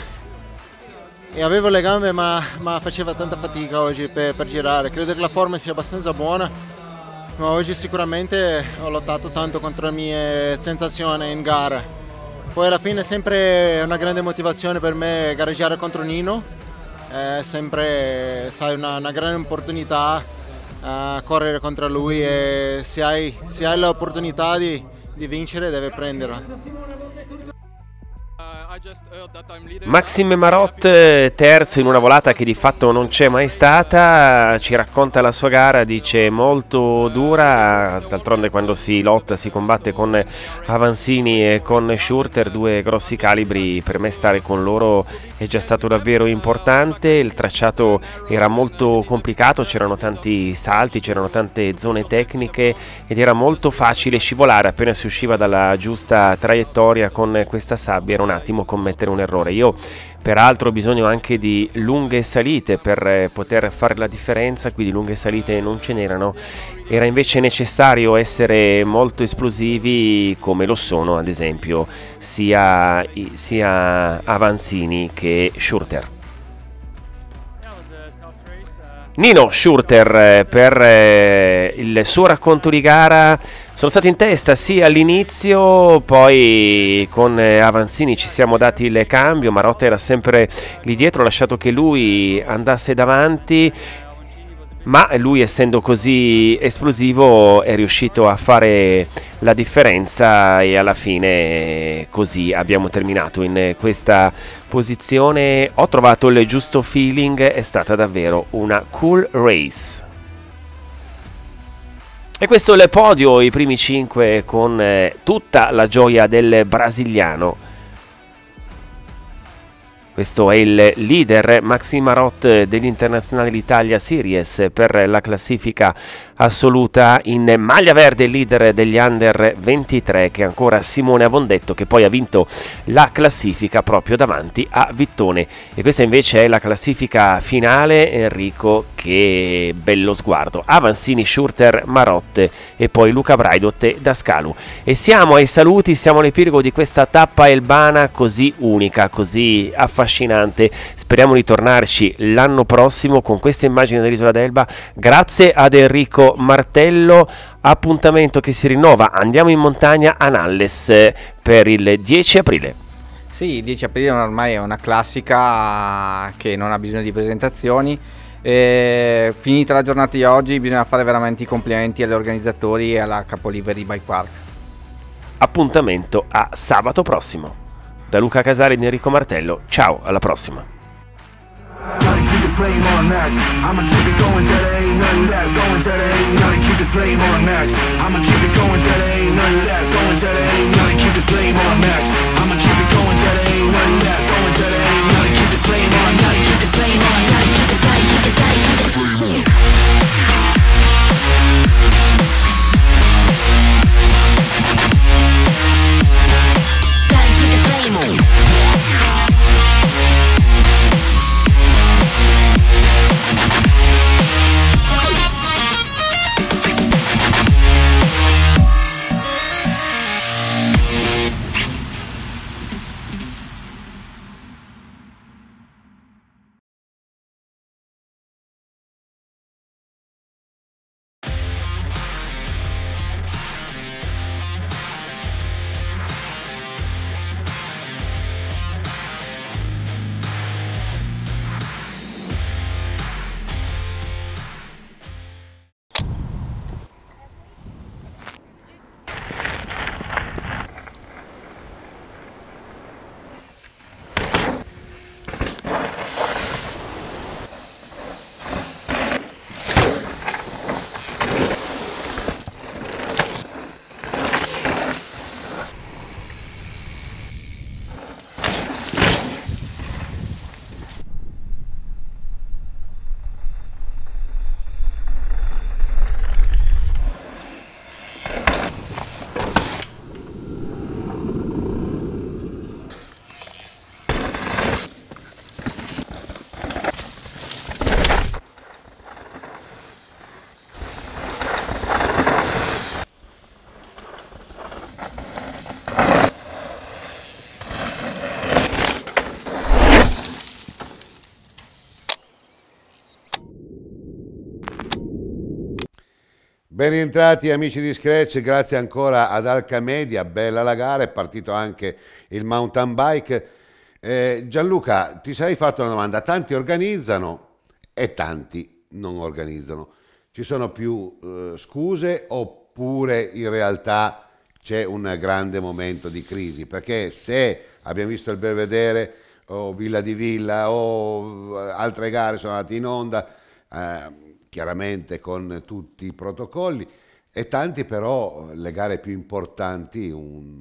e avevo le gambe ma, ma faceva tanta fatica oggi per, per, girare. Credo che la forma sia abbastanza buona, ma oggi sicuramente ho lottato tanto contro le mie sensazioni in gara. Poi alla fine è sempre una grande motivazione per me gareggiare contro Nino, è sempre sai, una, una grande opportunità uh, correre contro lui e se hai, se hai l'opportunità di di vincere deve prenderla. Maxime Marot, terzo in una volata che di fatto non c'è mai stata, ci racconta la sua gara, dice molto dura, d'altronde quando si lotta si combatte con Avanzini e con Schurter, due grossi calibri, per me stare con loro è già stato davvero importante, il tracciato era molto complicato, c'erano tanti salti, c'erano tante zone tecniche ed era molto facile scivolare appena si usciva dalla giusta traiettoria con questa sabbia, era un attimo potremmo commettere un errore. Io peraltro ho bisogno anche di lunghe salite per eh, poter fare la differenza, qui di lunghe salite non ce n'erano. Era invece necessario essere molto esplosivi come lo sono ad esempio sia, sia Avanzini che Schurter. Nino Schurter eh, per eh, il suo racconto di gara. Sono stato in testa sì all'inizio, poi con eh, Avanzini ci siamo dati il cambio, Marotta era sempre lì dietro, ho lasciato che lui andasse davanti ma lui essendo così esplosivo è riuscito a fare la differenza e alla fine così abbiamo terminato in questa posizione. Ho trovato il giusto feeling, è stata davvero una cool race. E questo è il podio, i primi 5 con eh, tutta la gioia del brasiliano. Questo è il leader Maxi Marot dell'Internazionale Italia Series per la classifica assoluta in maglia verde, il leader degli under 23 che è ancora Simone Avondetto che poi ha vinto la classifica proprio davanti a Vittone. E questa invece è la classifica finale, Enrico che bello sguardo. Avanzini, Schurter, Marotte e poi Luca Braidotte da Scalu. E siamo ai saluti, siamo all'epirgo di questa tappa elbana così unica, così affascinante. Speriamo di tornarci l'anno prossimo con questa immagine dell'isola d'Elba. Grazie ad Enrico Martello, appuntamento che si rinnova. Andiamo in montagna a Nalles eh, per il 10 aprile. Sì, 10 aprile ormai è una classica eh, che non ha bisogno di presentazioni. E finita la giornata di oggi, bisogna fare veramente i complimenti agli organizzatori e alla Capoliveri by Park. Appuntamento a sabato prossimo. Da Luca Casari e Enrico Martello, ciao, alla prossima. flame on max I'ma keep it going till there ain't nothing left Going till there ain't nothing, keep the flame on max I'ma keep it going till there ain't nothing left Going till there ain't nothing, keep the flame on max I'ma keep it going there ain't nothing left Going there ain't nothing, keep the flame on keep the flame on, keep the flame, keep the flame, keep the flame on Ben rientrati amici di Scratch, grazie ancora ad Alca Media, bella la gara, è partito anche il mountain bike. Eh, Gianluca, ti sei fatto una domanda, tanti organizzano e tanti non organizzano. Ci sono più eh, scuse oppure in realtà c'è un grande momento di crisi? Perché se abbiamo visto il Belvedere o Villa di Villa o eh, altre gare sono andate in onda, eh, chiaramente con tutti i protocolli, e tanti però le gare più importanti, un,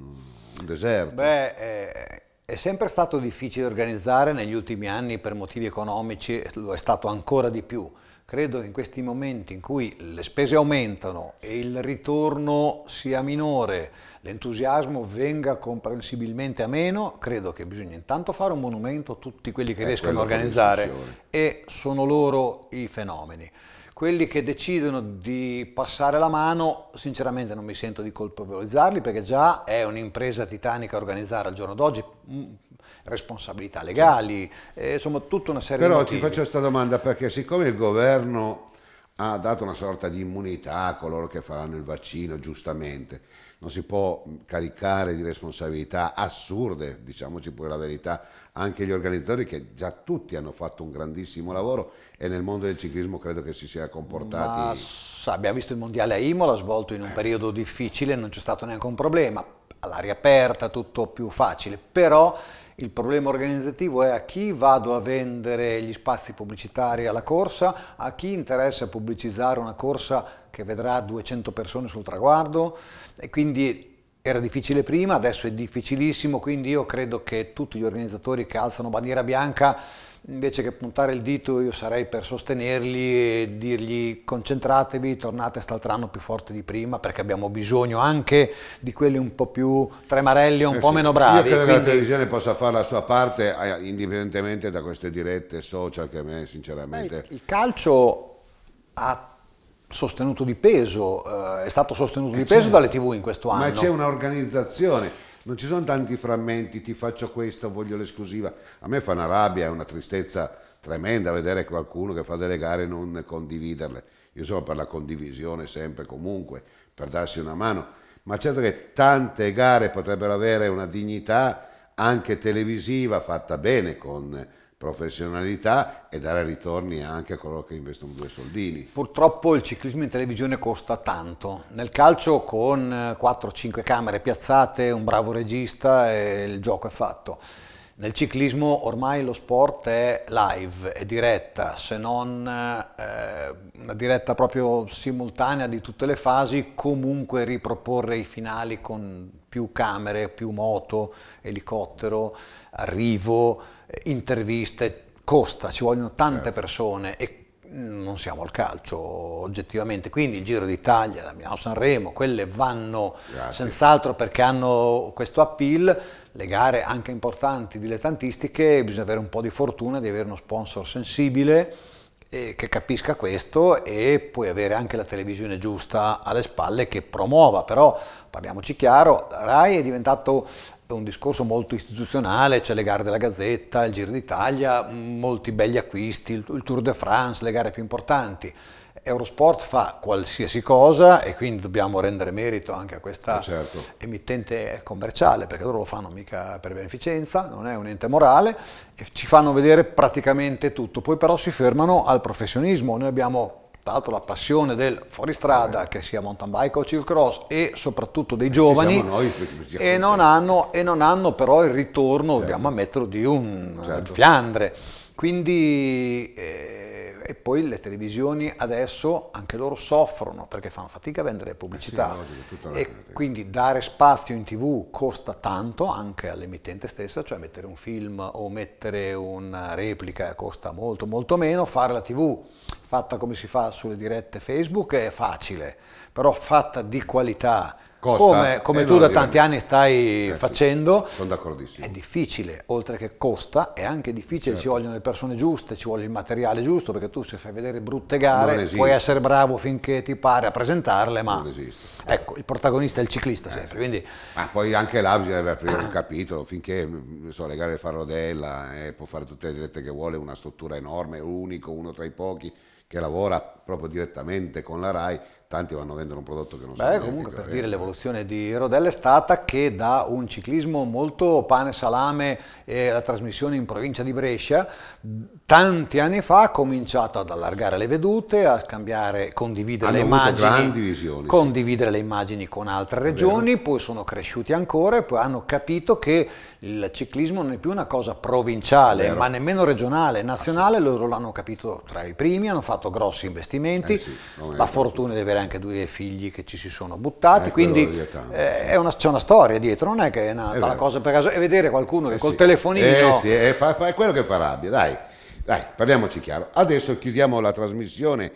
un deserto. Beh, eh... È sempre stato difficile organizzare negli ultimi anni per motivi economici, lo è stato ancora di più. Credo che in questi momenti in cui le spese aumentano e il ritorno sia minore, l'entusiasmo venga comprensibilmente a meno, credo che bisogna intanto fare un monumento a tutti quelli che eh, riescono a organizzare e sono loro i fenomeni quelli che decidono di passare la mano, sinceramente non mi sento di colpevolizzarli perché già è un'impresa titanica organizzare al giorno d'oggi mm, responsabilità legali, eh, insomma tutta una serie Però di... Però ti faccio questa domanda perché siccome il governo ha dato una sorta di immunità a coloro che faranno il vaccino, giustamente, non si può caricare di responsabilità assurde, diciamoci pure la verità, anche gli organizzatori che già tutti hanno fatto un grandissimo lavoro e nel mondo del ciclismo credo che si sia comportati... Ma, abbiamo visto il mondiale a Imola svolto in un eh. periodo difficile, non c'è stato neanche un problema, all'aria aperta tutto più facile, però il problema organizzativo è a chi vado a vendere gli spazi pubblicitari alla corsa, a chi interessa pubblicizzare una corsa che vedrà 200 persone sul traguardo e quindi era difficile prima, adesso è difficilissimo, quindi io credo che tutti gli organizzatori che alzano bandiera bianca invece che puntare il dito io sarei per sostenerli e dirgli concentratevi, tornate st'altro più forte di prima perché abbiamo bisogno anche di quelli un po' più tremarelli un eh po' sì. meno bravi. Io credo quindi... che la televisione possa fare la sua parte eh, indipendentemente da queste dirette social che a me sinceramente... Beh, il calcio ha sostenuto di peso, eh, è stato sostenuto e eh, di peso certo. dalle tv in questo anno. Ma c'è un'organizzazione non ci sono tanti frammenti, ti faccio questo, voglio l'esclusiva. A me fa una rabbia, è una tristezza tremenda vedere qualcuno che fa delle gare e non condividerle. Io sono per la condivisione sempre, comunque, per darsi una mano. Ma certo che tante gare potrebbero avere una dignità anche televisiva fatta bene con professionalità e dare ritorni anche a coloro che investono due soldini. Purtroppo il ciclismo in televisione costa tanto. Nel calcio con 4-5 eh, camere piazzate, un bravo regista e il gioco è fatto. Nel ciclismo ormai lo sport è live, è diretta, se non eh, una diretta proprio simultanea di tutte le fasi, comunque riproporre i finali con più camere, più moto, elicottero, arrivo, interviste, costa, ci vogliono tante certo. persone e non siamo al calcio oggettivamente, quindi il Giro d'Italia, la Milano Sanremo, quelle vanno senz'altro perché hanno questo appeal, le gare anche importanti, dilettantistiche, bisogna avere un po' di fortuna di avere uno sponsor sensibile eh, che capisca questo e puoi avere anche la televisione giusta alle spalle che promuova, però parliamoci chiaro, RAI è diventato un discorso molto istituzionale, c'è le gare della Gazzetta, il Giro d'Italia, molti belli acquisti, il Tour de France, le gare più importanti. Eurosport fa qualsiasi cosa e quindi dobbiamo rendere merito anche a questa eh, certo. emittente commerciale, perché loro lo fanno mica per beneficenza, non è un ente morale, e ci fanno vedere praticamente tutto, poi però si fermano al professionismo. Noi abbiamo l'altro la passione del fuoristrada, che sia mountain bike o chill cross, e soprattutto dei eh, giovani, noi, e, non hanno, e, non hanno, però il ritorno, certo. dobbiamo ammetterlo, di un certo. Fiandre. Quindi, eh, e poi le televisioni adesso anche loro soffrono perché fanno fatica a vendere pubblicità. Eh sì, e quindi dare spazio in tv costa tanto anche all'emittente stessa, cioè mettere un film o mettere una replica costa molto molto meno, fare la tv fatta come si fa sulle dirette Facebook è facile, però fatta di qualità Costa, come, eh, come tu da diventa. tanti anni stai eh, facendo, sì, sono d'accordissimo. è difficile, oltre che costa, è anche difficile, certo. ci vogliono le persone giuste, ci vuole il materiale giusto, perché tu se fai vedere brutte gare puoi essere bravo finché ti pare a presentarle, ma ecco, il protagonista è il ciclista eh, sempre. Sì. Quindi... Ma poi anche là bisognerebbe aprire un capitolo, finché mm, so, le gare fa Rodella, eh, può fare tutte le dirette che vuole, una struttura enorme, unico, uno tra i pochi che lavora proprio direttamente con la RAI, tanti vanno a vendere un prodotto che non Beh, comunque per dire l'evoluzione di Rodella è stata che da un ciclismo molto pane salame e la trasmissione in provincia di Brescia tanti anni fa ha cominciato ad allargare le vedute, a scambiare, condividere Hanno le immagini, visioni, condividere sì. le immagini con altre regioni, poi sono cresciuti ancora e poi hanno capito che il ciclismo non è più una cosa provinciale, Vero. ma nemmeno regionale, nazionale, loro l'hanno capito tra i primi, hanno fatto grossi investimenti, eh sì, la fortuna di avere anche due figli che ci si sono buttati, eh, quindi eh, una, c'è una storia dietro, non è che è nata la cosa per caso, è vedere qualcuno eh che col eh sì. telefonino... Eh, sì, è, fa, fa, è quello che fa rabbia, dai, dai, parliamoci chiaro. Adesso chiudiamo la trasmissione,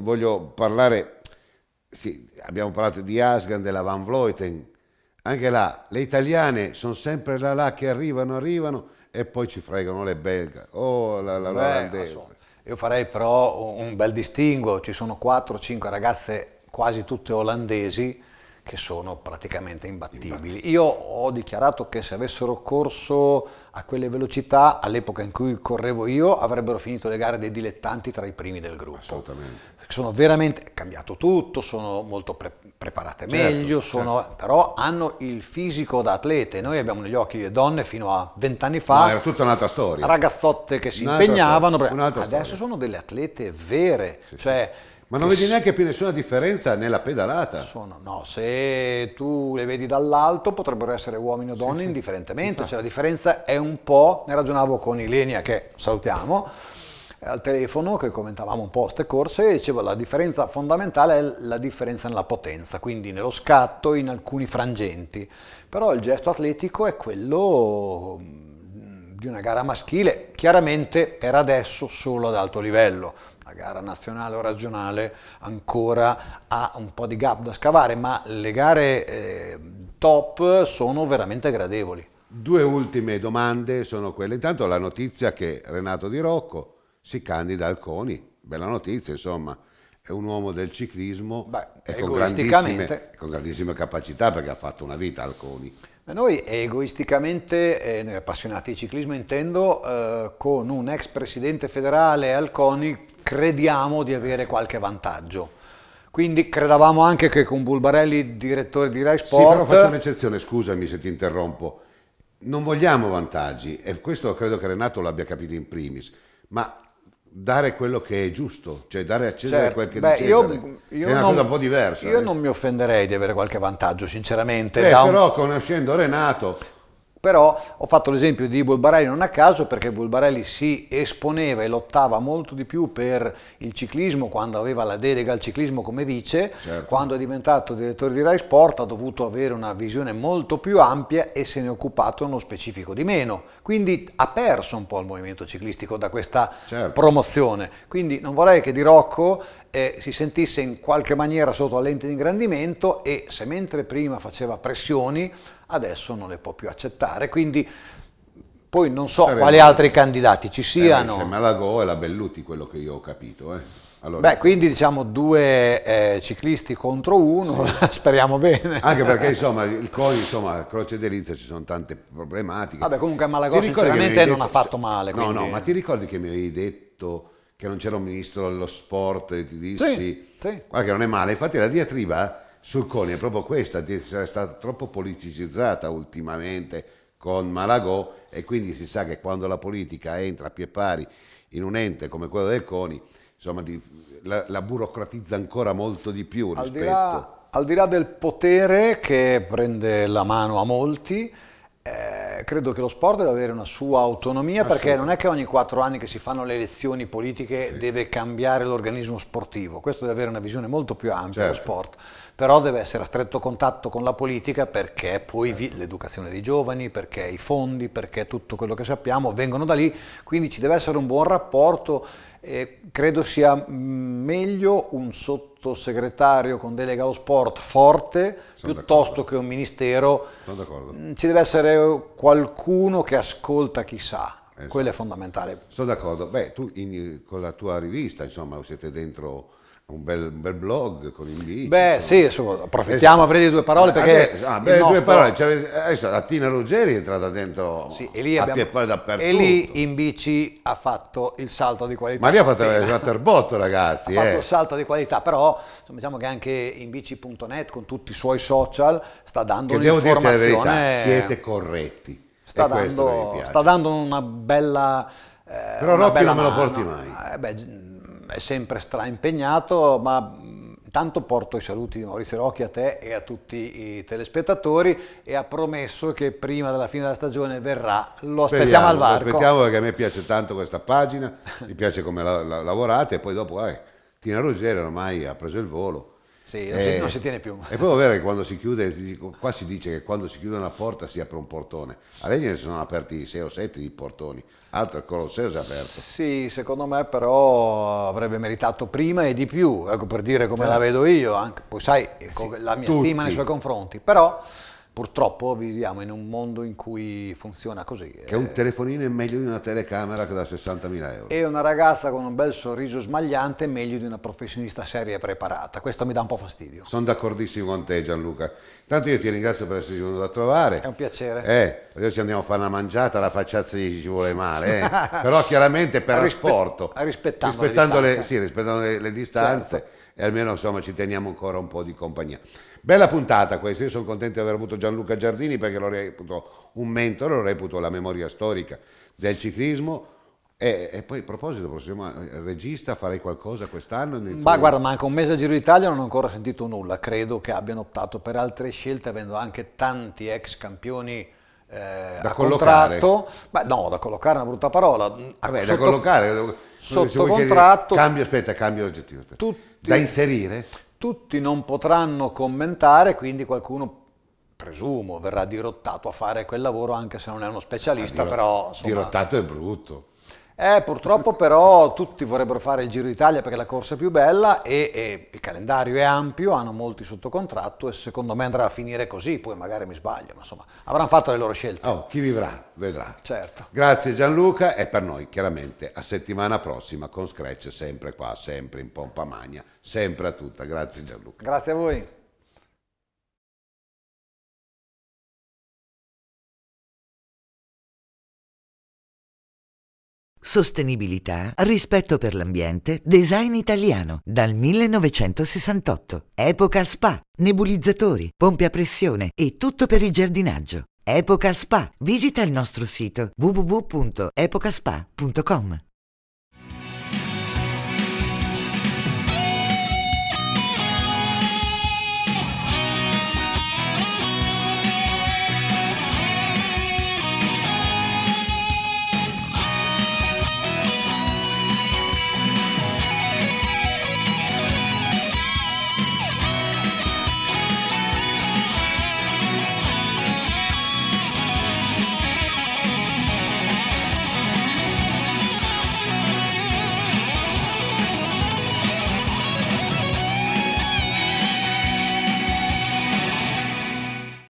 voglio parlare, abbiamo parlato di Asgan, della Van Vleuten, anche là, le italiane sono sempre là là che arrivano, arrivano e poi ci fregano le belga o oh, la, la, Beh, so. Io farei però un bel distinguo, ci sono 4-5 ragazze quasi tutte olandesi che sono praticamente imbattibili. Io ho dichiarato che se avessero corso a quelle velocità, all'epoca in cui correvo io, avrebbero finito le gare dei dilettanti tra i primi del gruppo. Assolutamente. Sono veramente, cambiato tutto, sono molto pre- preparate certo, meglio, certo. sono, certo. però hanno il fisico da atlete. Noi abbiamo negli occhi le donne fino a vent'anni fa. No, era tutta un'altra storia. Ragazzotte che si un'altra impegnavano, storia, adesso storia. sono delle atlete vere. Sì, cioè, sì ma non vedi neanche più nessuna differenza nella pedalata. Sono, no, se tu le vedi dall'alto potrebbero essere uomini o donne sì, sì. indifferentemente, cioè, la differenza è un po', ne ragionavo con Ilenia che salutiamo, eh, al telefono che commentavamo un po' queste corse e dicevo la differenza fondamentale è la differenza nella potenza, quindi nello scatto in alcuni frangenti, però il gesto atletico è quello mm, di una gara maschile, chiaramente per adesso solo ad alto livello, la gara nazionale o regionale ancora ha un po' di gap da scavare, ma le gare eh, top sono veramente gradevoli. Due ultime domande sono quelle. Intanto la notizia che Renato Di Rocco si candida al CONI, bella notizia insomma, è un uomo del ciclismo Beh, e con grandissime, con grandissime capacità perché ha fatto una vita al CONI. Noi egoisticamente, eh, noi appassionati di ciclismo intendo, eh, con un ex presidente federale al CONI crediamo di avere qualche vantaggio. Quindi credavamo anche che con Bulbarelli, direttore di Rai Sport... Sì, però faccio un'eccezione, scusami se ti interrompo. Non vogliamo vantaggi, e questo credo che Renato l'abbia capito in primis, ma dare quello che è giusto, cioè dare a Cesare certo. quel che Beh, è io, io è una non, cosa un po' diversa. Io eh. non mi offenderei di avere qualche vantaggio, sinceramente. Beh, però un... conoscendo Renato, però ho fatto l'esempio di Bulbarelli non a caso perché Bulbarelli si esponeva e lottava molto di più per il ciclismo quando aveva la delega al ciclismo come vice, certo. quando è diventato direttore di Rai Sport ha dovuto avere una visione molto più ampia e se ne è occupato nello specifico di meno, quindi ha perso un po' il movimento ciclistico da questa certo. promozione, quindi non vorrei che Di Rocco eh, si sentisse in qualche maniera sotto la lente di ingrandimento e se mentre prima faceva pressioni adesso non le può più accettare. Quindi poi non so Sarebbe quali altri candidati ci siano. Eh, Malagò e la Belluti, quello che io ho capito. Eh. Allora, Beh, quindi diciamo due eh, ciclisti contro uno, sì. speriamo bene. Anche perché insomma, il COI, insomma, Croce Delizia ci sono tante problematiche. Vabbè, comunque a Malagò sinceramente detto, non ha fatto male. No, no, ma ti ricordi che mi avevi detto che non c'era un ministro dello sport e ti dissi... Sì, sì. Guarda che non è male, infatti la diatriba sul CONI è proprio questa, è stata troppo politicizzata ultimamente con Malagò e quindi si sa che quando la politica entra a pie pari in un ente come quello del CONI, insomma, di, la, la, burocratizza ancora molto di più rispetto... Al di, là, al di là del potere che prende la mano a molti, eh, credo che lo sport deve avere una sua autonomia perché non è che ogni quattro anni che si fanno le elezioni politiche sì. deve cambiare l'organismo sportivo, questo deve avere una visione molto più ampia certo. dello sport però deve essere a stretto contatto con la politica perché poi vi, certo. l'educazione dei giovani, perché i fondi, perché tutto quello che sappiamo vengono da lì, quindi ci deve essere un buon rapporto e credo sia mm, meglio un sottosegretario con delega allo sport forte Sono piuttosto d'accordo. che un ministero. Sono d'accordo. Mm, ci deve essere qualcuno che ascolta chissà. Esatto. Quello è fondamentale. Sono d'accordo. Beh, tu in, con la tua rivista, insomma, siete dentro un bel, un bel, blog con inviti. Beh, insomma. sì, insomma, approfittiamo esatto. di due parole eh, perché. Adesso, eh, ah, nostro... due parole. Cioè, adesso la Tina Ruggeri è entrata dentro sì, e lì abbiamo... E lì in bici ha fatto il salto di qualità. Maria ha fatto il waterbotto, ragazzi. ha eh. fatto il salto di qualità, però insomma, diciamo che anche in bici.net con tutti i suoi social sta dando che devo dirti la verità, siete corretti. Sta, dando, sta dando, una bella. Eh, però Rocchi non me lo porti mai. Eh, beh, è sempre straimpegnato, ma intanto porto i saluti di Maurizio Rocchi a te e a tutti i telespettatori e ha promesso che prima della fine della stagione verrà, lo aspettiamo Speriamo, al varco. Lo aspettiamo perché a me piace tanto questa pagina, mi piace come la, la, lavorate e poi dopo, eh, Tina Ruggero ormai ha preso il volo sì, non, eh, si, non, si, tiene più. E poi è vero che quando si chiude, qua si dice che quando si chiude una porta si apre un portone. A Legna ne sono aperti 6 o 7 di portoni, altro il Colosseo si è aperto. Sì, secondo me però avrebbe meritato prima e di più, ecco per dire come sì. Eh. la vedo io, anche, poi sai, eh sì, la mia tutti. stima nei suoi confronti, però Purtroppo viviamo in un mondo in cui funziona così. Che un eh. telefonino è meglio di una telecamera che da 60.000 euro. E una ragazza con un bel sorriso smagliante è meglio di una professionista seria e preparata. Questo mi dà un po' fastidio. Sono d'accordissimo con te Gianluca. Intanto io ti ringrazio per essere venuto a trovare. È un piacere. Eh, adesso ci andiamo a fare una mangiata, la facciazza ci vuole male. Eh. Però chiaramente per rispe- asporto. Rispettando, rispettando, le, le, sì, rispettando le, le distanze. Certo. E almeno insomma ci teniamo ancora un po' di compagnia. Bella puntata questa, io sono contento di aver avuto Gianluca Giardini perché lo reputo un mentore, lo reputo la memoria storica del ciclismo. E, e poi a proposito, prossimo eh, regista, farei qualcosa quest'anno? Ma tuo... guarda, manca un mese a Giro d'Italia, non ho ancora sentito nulla. Credo che abbiano optato per altre scelte, avendo anche tanti ex campioni eh, da collocare. contratto, ma no, da collocare è una brutta parola. Vabbè, ah, sotto, da collocare, sotto contratto. Chiedere, cambio, aspetta, cambio oggettivo. Tutti, da inserire? Tutti non potranno commentare, quindi qualcuno presumo verrà dirottato a fare quel lavoro anche se non è uno specialista, ah, dirot- però... Insomma... Dirottato è brutto. Eh, purtroppo però tutti vorrebbero fare il Giro d'Italia perché la corsa è più bella e, e, il calendario è ampio, hanno molti sotto contratto e secondo me andrà a finire così, poi magari mi sbaglio, ma insomma avranno fatto le loro scelte. Oh, chi vivrà, vedrà. Certo. Grazie Gianluca e per noi chiaramente a settimana prossima con Scratch sempre qua, sempre in pompa magna, sempre a tutta. Grazie Gianluca. Grazie a voi. Sostenibilità, rispetto per l'ambiente, design italiano dal 1968. Epoca Spa, nebulizzatori, pompe a pressione e tutto per il giardinaggio. Epoca Spa. Visita il nostro sito www.epocaspa.com.